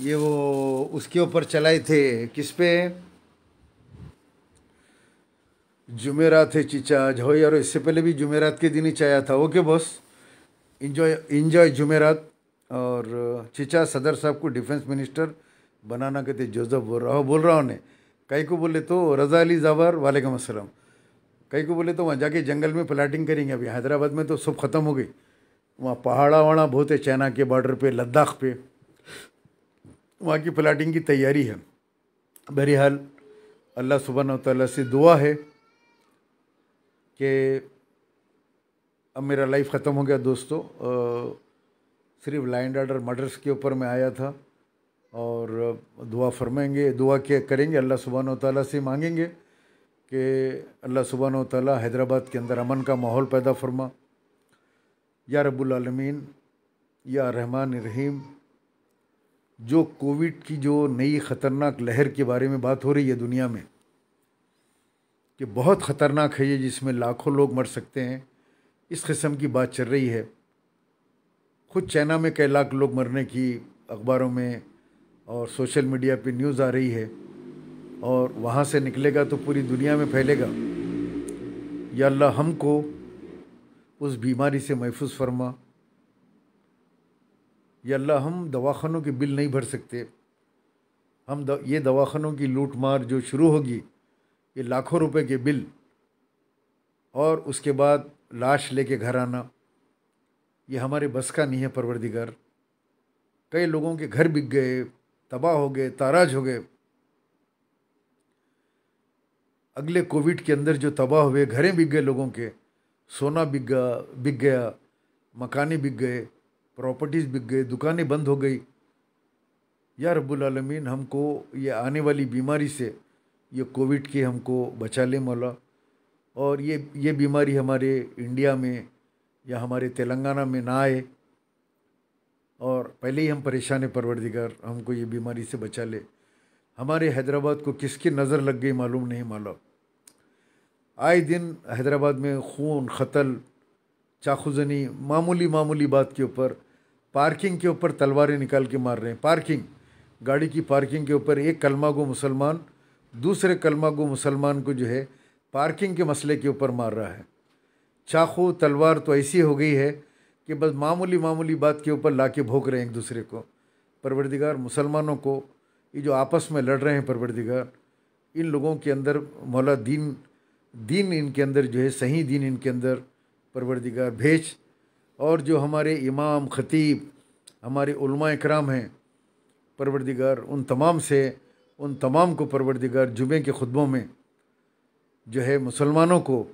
ये वो उसके ऊपर चलाए थे किस पे जुमेरात है चिचा झोई और इससे पहले भी जुमेरात के दिन ही चाया था ओके बॉस इंजॉय इंजॉय जुमेरात और चिचा सदर साहब को डिफेंस मिनिस्टर बनाना कहते जोजफ बोल रहा हो बोल रहा हूँ ने कई को बोले तो रज़ा अली जावर वालेकाम असलम कहीं को बोले तो वहाँ जाके जंगल में प्लाटिंग करेंगे अभी हैदराबाद में तो सब ख़त्म हो गई वहाँ पहाड़ा वहाड़ा बहुत है चाइना के बॉर्डर पे लद्दाख पे वहाँ की प्लाटिंग की तैयारी है बहरहाल अल्लाह सुबहान तला से दुआ है कि अब मेरा लाइफ ख़त्म हो गया दोस्तों सिर्फ लाइन आर्डर मर्डर्स के ऊपर मैं आया था और दुआ फरमाएंगे दुआ के करेंगे अल्लाह सुबहान तला से मांगेंगे कि अल्लाह सुबहान तला हैदराबाद के अंदर अमन का माहौल पैदा फरमा या रबालमीन या रहमान रहीम जो कोविड की जो नई ख़तरनाक लहर के बारे में बात हो रही है दुनिया में कि बहुत ख़तरनाक है ये जिसमें लाखों लोग मर सकते हैं इस किस्म की बात चल रही है खुद चाइना में कई लाख लोग मरने की अखबारों में और सोशल मीडिया पे न्यूज़ आ रही है और वहाँ से निकलेगा तो पूरी दुनिया में फैलेगा या अल्लाह हमको उस बीमारी से महफूज फरमा या अल्लाह हम दवाखानों के बिल नहीं भर सकते हम द, ये दवाखानों की लूट मार जो शुरू होगी ये लाखों रुपए के बिल और उसके बाद लाश लेके घर आना ये हमारे बस का नहीं है परवरदिगार कई लोगों के घर बिक गए तबाह हो गए ताराज हो गए अगले कोविड के अंदर जो तबाह हुए घरें बिक गए लोगों के सोना बिक गया बिक गया मकाने बिक गए प्रॉपर्टीज़ बिक गए दुकानें बंद हो गई या रब्बुलमीन हमको ये आने वाली बीमारी से ये कोविड के हमको बचा ले मौला और ये ये बीमारी हमारे इंडिया में या हमारे तेलंगाना में ना आए और पहले ही हम परेशान हैं परवरदिगार हमको ये बीमारी से बचा ले हमारे हैदराबाद को किसकी नज़र लग गई मालूम नहीं मालूम आए दिन हैदराबाद में खून खतल चाखुजनी मामूली मामूली बात के ऊपर पार्किंग के ऊपर तलवारें निकाल के मार रहे हैं पार्किंग गाड़ी की पार्किंग के ऊपर एक कलमा गो मुसलमान दूसरे कलमा गो मुसलमान को जो है पार्किंग के मसले के ऊपर मार रहा है चाकू तलवार तो ऐसी हो गई है कि बस मामूली मामूली बात के ऊपर ला के भोंक रहे हैं एक दूसरे को परवरदिगार मुसलमानों को ये जो आपस में लड़ रहे हैं परवरदिगार इन लोगों के अंदर मौला दीन दीन इनके अंदर जो है सही दीन इनके अंदर परवरदिगार भेज और जो हमारे इमाम खतीब हमारे कराम हैं परवरदिगार उन तमाम से उन तमाम को परवरदिगार जुमे के खुतबों में जो है मुसलमानों को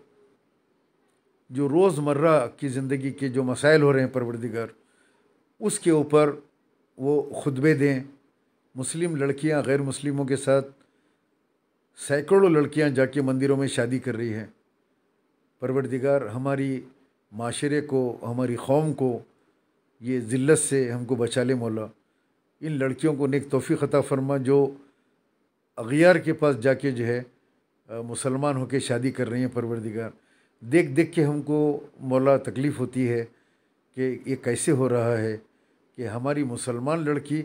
जो रोज़मर्रा की ज़िंदगी के जो मसाइल हो रहे हैं परवरदिगार उसके ऊपर वो खुतबे दें मुस्लिम लड़कियां गैर मुस्लिमों के साथ सैकड़ों लड़कियां जाके मंदिरों में शादी कर रही हैं परवरदिगार हमारी माशरे को हमारी कौम को ये ज़िल्लत से हमको बचा ले मौला इन लड़कियों को नेक तोहफ़ी ख़ता फरमा जो अगियार के पास जाके जो है मुसलमान होकर शादी कर रही हैं परवरदिगार देख देख के हमको मौला तकलीफ़ होती है कि ये कैसे हो रहा है कि हमारी मुसलमान लड़की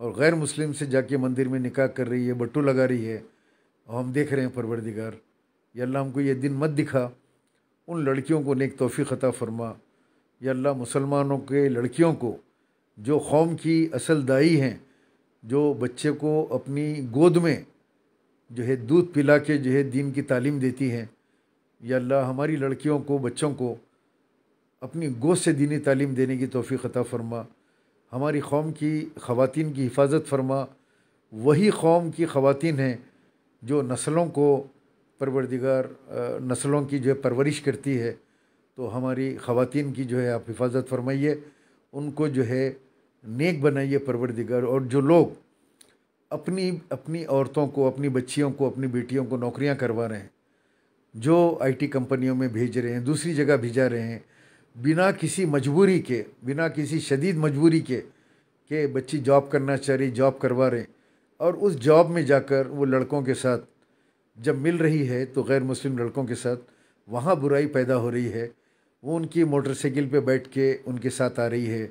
और गैर मुस्लिम से जाके मंदिर में निकाह कर रही है बट्टू लगा रही है और हम देख रहे हैं परवरदिगार या अल्लाह हमको ये दिन मत दिखा उन लड़कियों को नेक तोफ़ी ख़ता फरमा या अल्लाह मुसलमानों के लड़कियों को जो कौम की असल दाई हैं जो बच्चे को अपनी गोद में जो है दूध पिला के जो है दीन की तालीम देती हैं या अल्लाह हमारी लड़कियों को बच्चों को अपनी गोद से दीनी तालीम देने की तोफ़ी ख़ता फरमा हमारी कौम की ख़वान की हिफाजत फरमा वही कौम की ख़वान हैं जो नस्लों को परवरदिगार नस्लों की जो है परवरिश करती है तो हमारी ख़वान की जो है आप हिफाजत फरमाइए उनको जो है नेक बनाइए परवरदिगार और जो लोग अपनी अपनी औरतों को अपनी बच्चियों को अपनी बेटियों को नौकरियां करवा रहे हैं जो आईटी कंपनियों में भेज रहे हैं दूसरी जगह भिजा रहे हैं बिना किसी मजबूरी के बिना किसी शदीद मजबूरी के के बच्ची जॉब करना चाह रही जॉब करवा रहे और उस जॉब में जाकर वो लड़कों के साथ जब मिल रही है तो गैर मुस्लिम लड़कों के साथ वहाँ बुराई पैदा हो रही है वो उनकी मोटरसाइकिल पे बैठ के उनके साथ आ रही है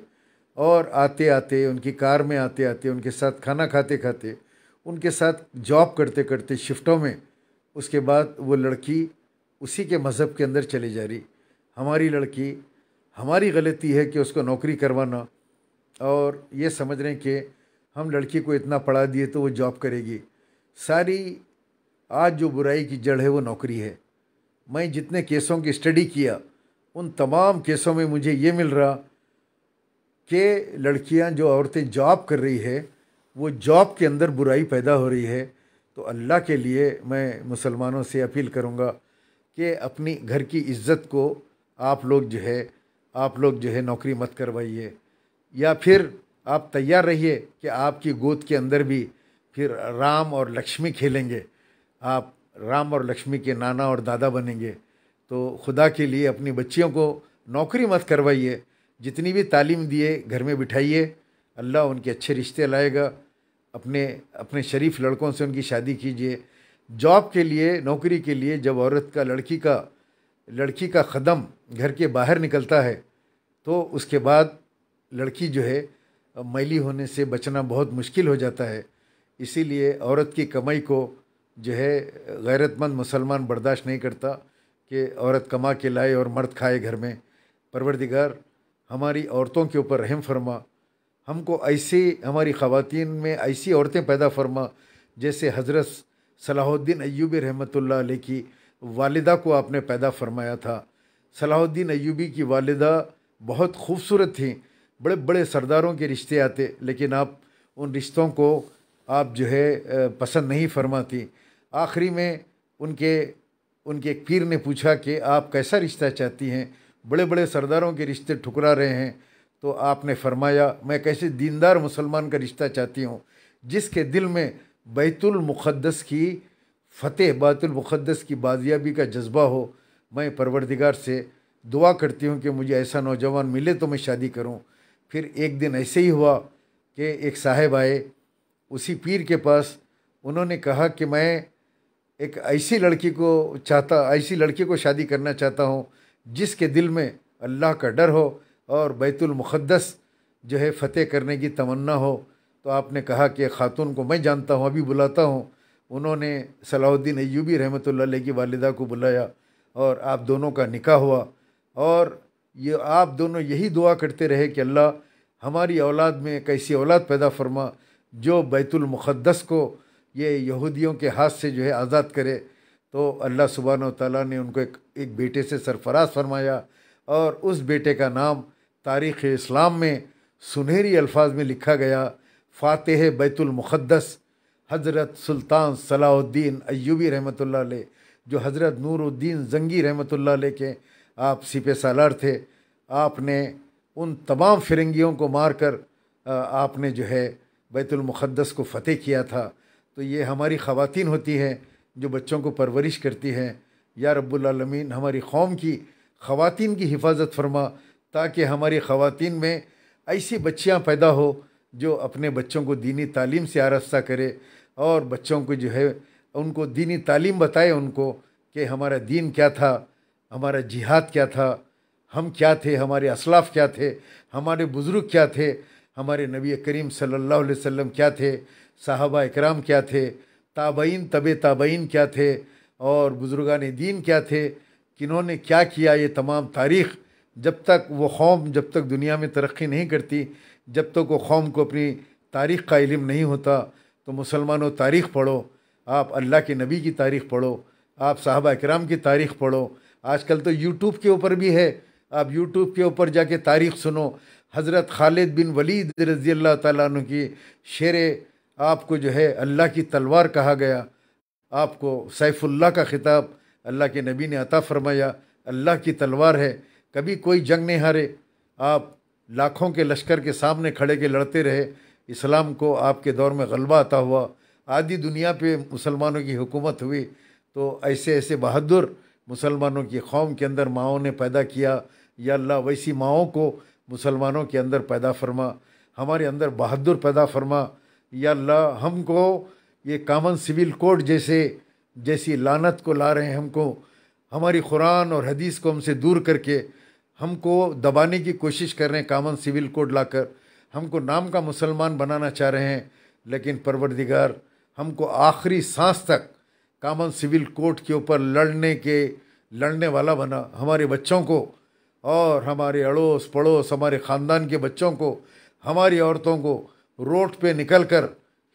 और आते आते उनकी कार में आते आते उनके साथ खाना खाते खाते उनके साथ जॉब करते करते शिफ्टों में उसके बाद वो लड़की उसी के मज़हब के अंदर चली जा रही हमारी लड़की हमारी गलती है कि उसको नौकरी करवाना और ये समझ रहे हैं कि हम लड़की को इतना पढ़ा दिए तो वो जॉब करेगी सारी आज जो बुराई की जड़ है वो नौकरी है मैं जितने केसों की स्टडी किया उन तमाम केसों में मुझे ये मिल रहा कि लड़कियां जो औरतें जॉब कर रही है वो जॉब के अंदर बुराई पैदा हो रही है तो अल्लाह के लिए मैं मुसलमानों से अपील करूँगा कि अपनी घर की इज़्ज़त को आप लोग जो है आप लोग जो है नौकरी मत करवाइए या फिर आप तैयार रहिए कि आपकी गोद के अंदर भी फिर राम और लक्ष्मी खेलेंगे आप राम और लक्ष्मी के नाना और दादा बनेंगे तो खुदा के लिए अपनी बच्चियों को नौकरी मत करवाइए जितनी भी तालीम दिए घर में बिठाइए अल्लाह उनके अच्छे रिश्ते लाएगा अपने अपने शरीफ लड़कों से उनकी शादी कीजिए जॉब के लिए नौकरी के लिए जब औरत का लड़की का लड़की का कदम घर के बाहर निकलता है तो उसके बाद लड़की जो है मैली होने से बचना बहुत मुश्किल हो जाता है इसीलिए औरत की कमाई को जो है गैरतमंद मुसलमान बर्दाश्त नहीं करता कि औरत कमा के लाए और मर्द खाए घर में परवरदिगार हमारी औरतों के ऊपर रहम फरमा हमको ऐसी हमारी ख़वान में ऐसी औरतें पैदा फरमा जैसे हज़रत सलाहुद्दीन अयूब रहमत ला की वालिदा को आपने पैदा फरमाया था सलाहुद्दीन अयूबी की वालिदा बहुत खूबसूरत थी बड़े बड़े सरदारों के रिश्ते आते लेकिन आप उन रिश्तों को आप जो है पसंद नहीं फरमाती आखिरी में उनके उनके एक पीर ने पूछा कि आप कैसा रिश्ता चाहती हैं बड़े बड़े सरदारों के रिश्ते ठुकरा रहे हैं तो आपने फरमाया मैं कैसे दीनदार मुसलमान का रिश्ता चाहती हूँ जिसके दिल में बैतुल की फ़तेह बातुलमुक़दस की बाजियाबी का जज्बा हो मैं परवरदिगार से दुआ करती हूँ कि मुझे ऐसा नौजवान मिले तो मैं शादी करूँ फिर एक दिन ऐसे ही हुआ कि एक साहेब आए उसी पीर के पास उन्होंने कहा कि मैं एक ऐसी लड़की को चाहता ऐसी लड़की को शादी करना चाहता हूँ जिसके दिल में अल्लाह का डर हो और बैतुलमुद्दस जो है फ़तेह करने की तमन्ना हो तो आपने कहा कि ख़ातून को मैं जानता हूँ अभी बुलाता हूँ उन्होंने सलाहुद्दीन ऐबी रहमत की वालदा को बुलाया और आप दोनों का निका हुआ और ये आप दोनों यही दुआ करते रहे कि अल्लाह हमारी औलाद में कैसी औलाद पैदा फरमा जो बैतुलमुद्दस को ये यहूदियों के हाथ से जो है आज़ाद करे तो अल्लाह सुबहान तला ने उनको एक एक बेटे से सरफराज फरमाया और उस बेटे का नाम तारीख़ इस्लाम में सुनहरी अल्फाज में लिखा गया फ़ातह बैतुलमुद्दस हज़रत सुल्तान सलाउद्दीन अयूबी रहमत ले जो हज़रत नूरुद्दीन जंगी रहमत ले के आप सिपे सालार थे आपने उन तमाम फिरंगियों को मारकर आपने जो है बैतुलमक़दस को फ़तेह किया था तो ये हमारी ख़वान होती हैं जो बच्चों को परवरिश करती हैं या रब्बुलमीन हमारी कौम की ख़वान की हिफाजत फरमा ताकि हमारी ख़वान में ऐसी बच्चियाँ पैदा हो जो अपने बच्चों को दीनी तालीम से आरस्ता करे और बच्चों को जो है उनको दीनी तालीम बताए उनको कि हमारा दीन क्या था हमारा जिहाद क्या था हम क्या थे हमारे असलाफ क्या थे हमारे बुज़ुर्ग क्या थे हमारे नबी करीम सल्लल्लाहु अलैहि वसल्लम क्या थे साहबा इकराम क्या थे ताबईन तब ताबईन क्या थे और बुज़ुर्गान दीन क्या थे किन्होंने क्या किया ये तमाम तारीख़ जब तक वो कौम जब तक दुनिया में तरक्की नहीं करती जब तक वो कौम को अपनी तारीख़ का इलम नहीं होता तो मुसलमानों तारीख़ पढ़ो आप अल्लाह के नबी की तारीख़ पढ़ो आप साहबा कराम की तारीख़ पढ़ो आजकल तो यूट्यूब के ऊपर भी है आप यूट्यूब के ऊपर जाके तारीख़ सुनो हज़रत खालिद बिन वलीद रज़ी अल्लाह तु की शेर आपको जो है अल्लाह की तलवार कहा गया आपको सैफुल्ला का ख़िताब अल्लाह के नबी ने अता फ़रमाया अल्लाह की तलवार है कभी कोई जंग नहीं हारे आप लाखों के लश्कर के सामने खड़े के लड़ते रहे इस्लाम को आपके दौर में गलबा आता हुआ आदि दुनिया पे मुसलमानों की हुकूमत हुई तो ऐसे ऐसे बहादुर मुसलमानों की कौम के अंदर माओं ने पैदा किया या अल्लाह वैसी माओं को मुसलमानों के अंदर पैदा फरमा हमारे अंदर बहादुर पैदा फरमा या अल्लाह हमको ये कामन सिविल कोड जैसे जैसी लानत को ला रहे हैं हमको हमारी कुरान और हदीस को हमसे दूर करके हमको दबाने की कोशिश कर रहे हैं कामन सिविल कोड लाकर हमको नाम का मुसलमान बनाना चाह रहे हैं लेकिन परवरदिगार हमको आखिरी सांस तक कामन सिविल कोर्ट के ऊपर लड़ने के लड़ने वाला बना हमारे बच्चों को और हमारे अड़ोस पड़ोस हमारे ख़ानदान के बच्चों को हमारी औरतों को रोड पे निकलकर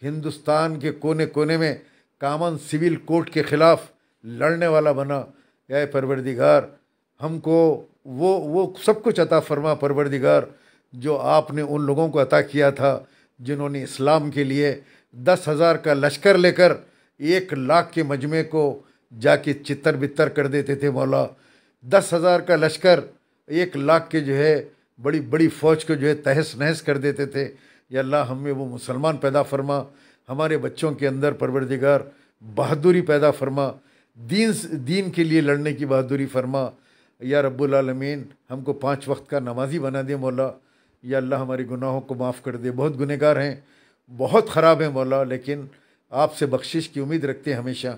हिंदुस्तान के कोने कोने में कामन सिविल कोर्ट के ख़िलाफ़ लड़ने वाला बना या परवरदिगार हमको वो वो सब कुछ अता फरमा परवरदिगार जो आपने उन लोगों को अता किया था जिन्होंने इस्लाम के लिए दस हज़ार का लश्कर लेकर एक लाख के मजमे को जाके चितर बितर कर देते थे मौला दस हज़ार का लश्कर एक लाख के जो है बड़ी बड़ी फ़ौज को जो है तहस नहस कर देते थे या अल्लाह हमें वो मुसलमान पैदा फरमा हमारे बच्चों के अंदर परवरदिगार बहादुरी पैदा फरमा दीन दीन के लिए लड़ने की बहादुरी फरमा या रब्बुल आलमीन हमको पाँच वक्त का नमाजी बना दे मौला या अल्लाह हमारे गुनाहों को माफ़ कर दे बहुत गुनहगार हैं बहुत ख़राब हैं मौला लेकिन आपसे बख्शिश की उम्मीद रखते हैं हमेशा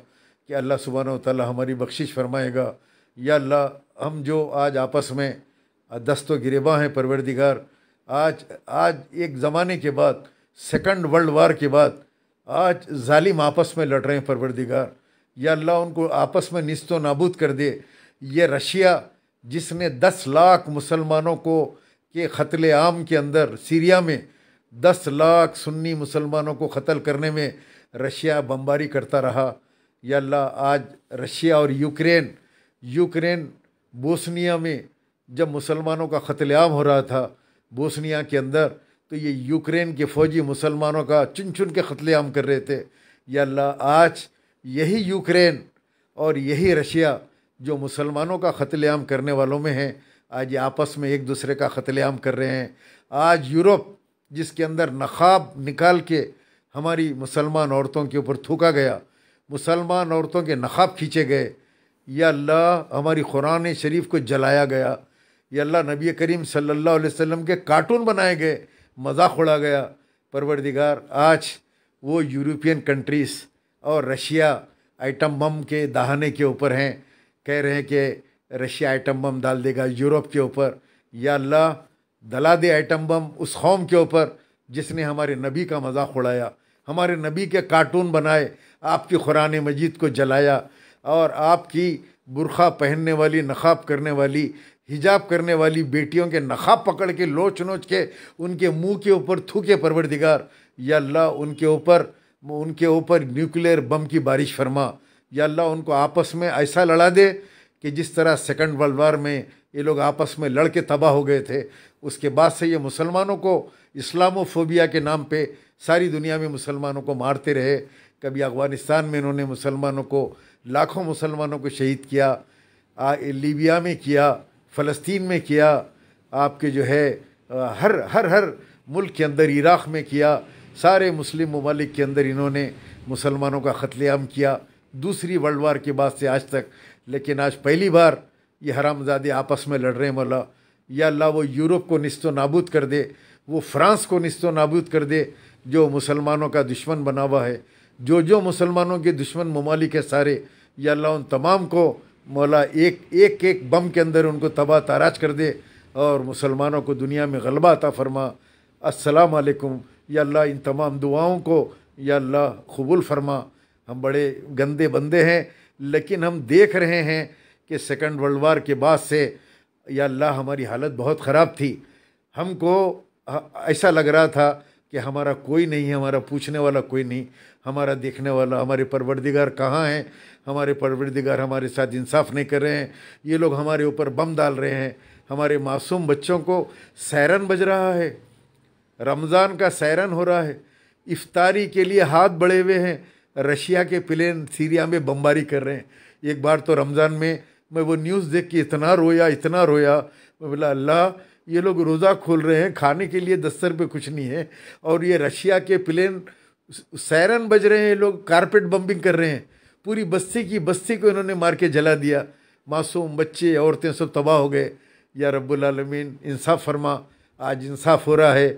कि अल्लाह सुबहान ताली हमारी बख्शिश फरमाएगा या अल्लाह हम जो आज आपस में दस्त गिरेबा हैं परवरदिगार आज आज एक ज़माने के बाद सेकंड वर्ल्ड वार के बाद आज जालिम आपस में लड़ रहे हैं परवरदिगार या अल्लाह उनको आपस में नस्तो नाबूद कर दे ये रशिया जिसने दस लाख मुसलमानों को के ख़तल आम के अंदर सीरिया में दस लाख सुन्नी मुसलमानों को कत्ल करने में रशिया बमबारी करता रहा या अल्लाह आज रशिया और यूक्रेन यूक्रेन बोस्निया में जब मुसलमानों का ख़तलेआम हो रहा था बोस्निया के अंदर तो ये यूक्रेन के फ़ौजी मुसलमानों का चुन चुन के आम कर रहे थे या ला आज यही यूक्रेन और यही रशिया जो मुसलमानों का आम करने वालों में हैं आज आपस में एक दूसरे का कतलेआम कर रहे हैं आज यूरोप जिसके अंदर नखाब निकाल के हमारी मुसलमान औरतों के ऊपर थूका गया मुसलमान औरतों के नखाब खींचे गए या अल्लाह हमारी कुरान शरीफ को जलाया गया या अल्लाह नबी करीम सल्लल्लाहु अलैहि वसल्लम के कार्टून बनाए गए मजाक उड़ा गया परवरदिगार आज वो यूरोपियन कंट्रीज़ और रशिया आइटम बम के दहाने के ऊपर हैं कह रहे हैं कि रशिया आइटम बम डाल देगा यूरोप के ऊपर या अल्लाह दला दे आइटम बम उस कौम के ऊपर जिसने हमारे नबी का मजाक उड़ाया हमारे नबी के कार्टून बनाए आपकी कुरान मजीद को जलाया और आपकी बुरखा पहनने वाली नखाब करने वाली हिजाब करने वाली बेटियों के नखाब पकड़ के लोच नोच के उनके मुंह के ऊपर थूके परवरदिगार या अल्लाह उनके ऊपर उनके ऊपर न्यूक्लियर बम की बारिश फरमा या अल्लाह उनको आपस में ऐसा लड़ा दे कि जिस तरह सेकंड वर्ल्ड वार में ये लोग आपस में लड़ के तबाह हो गए थे उसके बाद से ये मुसलमानों को इस्लामोफोबिया के नाम पे सारी दुनिया में मुसलमानों को मारते रहे कभी अफ़गानिस्तान में इन्होंने मुसलमानों को लाखों मुसलमानों को शहीद किया आ, लीबिया में किया फ़लस्तीन में किया आपके जो है आ, हर हर हर मुल्क के अंदर इराक़ में किया सारे मुस्लिम ममालिक के अंदर इन्होंने मुसलमानों का क़त्लेआम किया दूसरी वर्ल्ड वार के बाद से आज तक लेकिन आज पहली बार ये हरामजादे आपस में लड़ रहे हैं मौला या अल्लाह वो यूरोप को नस्तो नाबूद कर दे वो फ्रांस को नस्तो नाबूद कर दे जो मुसलमानों का दुश्मन बना हुआ है जो जो मुसलमानों के दुश्मन ममालिक है सारे या अल्लाह उन तमाम को मौला एक एक एक बम के अंदर उनको तबाह ताराज कर दे और मुसलमानों को दुनिया में गलबा अता फरमा अस्सलाम वालेकुम या अल्लाह इन तमाम दुआओं को या अल्लाह कबूल फरमा हम बड़े गंदे बंदे हैं लेकिन हम देख रहे हैं कि सेकेंड वर्ल्ड वार के बाद से या अल्लाह हमारी हालत बहुत ख़राब थी हमको ऐसा लग रहा था कि हमारा कोई नहीं है हमारा पूछने वाला कोई नहीं हमारा देखने वाला हमारे परवरदिगार कहाँ हैं हमारे परवरदिगार हमारे साथ इंसाफ नहीं कर रहे हैं ये लोग हमारे ऊपर बम डाल रहे हैं हमारे मासूम बच्चों को सैरन बज रहा है रमज़ान का सैरन हो रहा है इफ्तारी के लिए हाथ बढ़े हुए हैं रशिया के प्लेन सीरिया में बमबारी कर रहे हैं एक बार तो रमज़ान में मैं वो न्यूज़ देख के इतना रोया इतना रोया मैं बोला अल्लाह ये लोग रोज़ा खोल रहे हैं खाने के लिए दस्तर पे कुछ नहीं है और ये रशिया के प्लेन सैरन बज रहे हैं लोग कारपेट बम्बिंग कर रहे हैं पूरी बस्ती की बस्ती को इन्होंने मार के जला दिया मासूम बच्चे औरतें सब तबाह हो गए या रबालमीन इंसाफ फरमा आज इंसाफ हो रहा है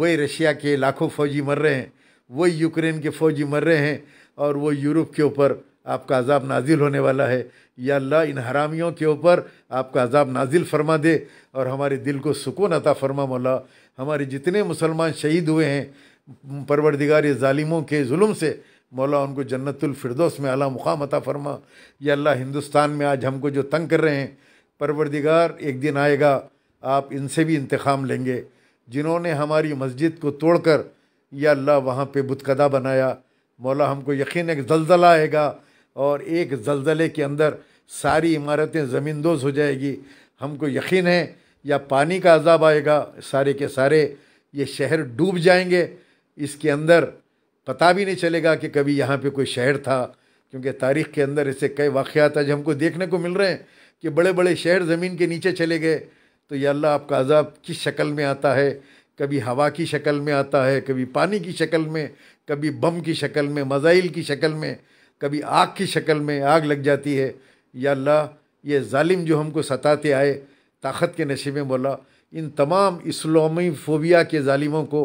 वही रशिया के लाखों फौजी मर रहे हैं वही यूक्रेन के फौजी मर रहे हैं और वो यूरोप के ऊपर आपका अजाब नाजिल होने वाला है या अल्लाह इन हरामियों के ऊपर आपका अजाब नाजिल फरमा दे और हमारे दिल को सुकून अता फरमा मौला हमारे जितने मुसलमान शहीद हुए हैं परवरदिगार ालिमों के जुल्म से मौला उनको जन्नतफरदोस में अला मुकाम अता फरमा या अल्लाह हिंदुस्तान में आज हमको जो तंग कर रहे हैं परवरदिगार एक दिन आएगा आप इनसे भी इंतकाम लेंगे जिन्होंने हमारी मस्जिद को तोड़कर या अल्लाह वहाँ पे बुतकदा बनाया मौला हमको यकीन है कि जलजला आएगा और एक जलजले के अंदर सारी इमारतें ज़मींदोज हो जाएगी हमको यकीन है या पानी का अजाब आएगा सारे के सारे ये शहर डूब जाएंगे इसके अंदर पता भी नहीं चलेगा कि कभी यहाँ पे कोई शहर था क्योंकि तारीख़ के अंदर ऐसे कई वाक़ात आज हमको देखने को मिल रहे हैं कि बड़े बड़े शहर ज़मीन के नीचे चले गए तो ये अल्लाह आपका अजाब किस शक्ल में आता है कभी हवा की शक्ल में आता है कभी पानी की शक्ल में कभी बम की शक्ल में मज़ाइल की शक्ल में कभी आग की शक्ल में आग लग जाती है या अल्लाह ये ालिम जो हमको सताते आए ताकत के नशे में बोला इन तमाम इस्लामी फोबिया के ालिमों को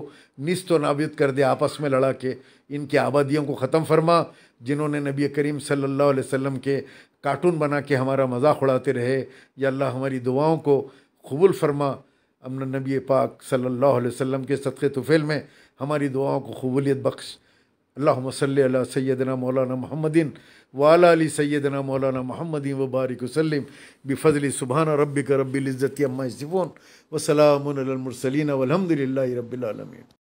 नस्त व नाबद कर दे आपस में लड़ा के इनके आबादियों को ख़त्म फरमा जिन्होंने नबी करीम सल्लल्लाहु अलैहि वसल्लम के कार्टून बना के हमारा मजाक उड़ाते रहे या अल्लाह हमारी दुआओं को कबूल फरमा अमन नबी पाक सल्लल्लाहु अलैहि वसल्लम के सदक़ तुफ़ैल में हमारी दुआओं को कबूलियत बख्श अल्लाह मसल सैदना मौलाना महमदिन वाला अली सैदना मौलाना महमदिन वबारक वसलम बफ़ली सुबहाना रबी का रबिलज़त अम्मा सिफ़ोन वसलामसलिन वलहमदिल्ला रबालमीन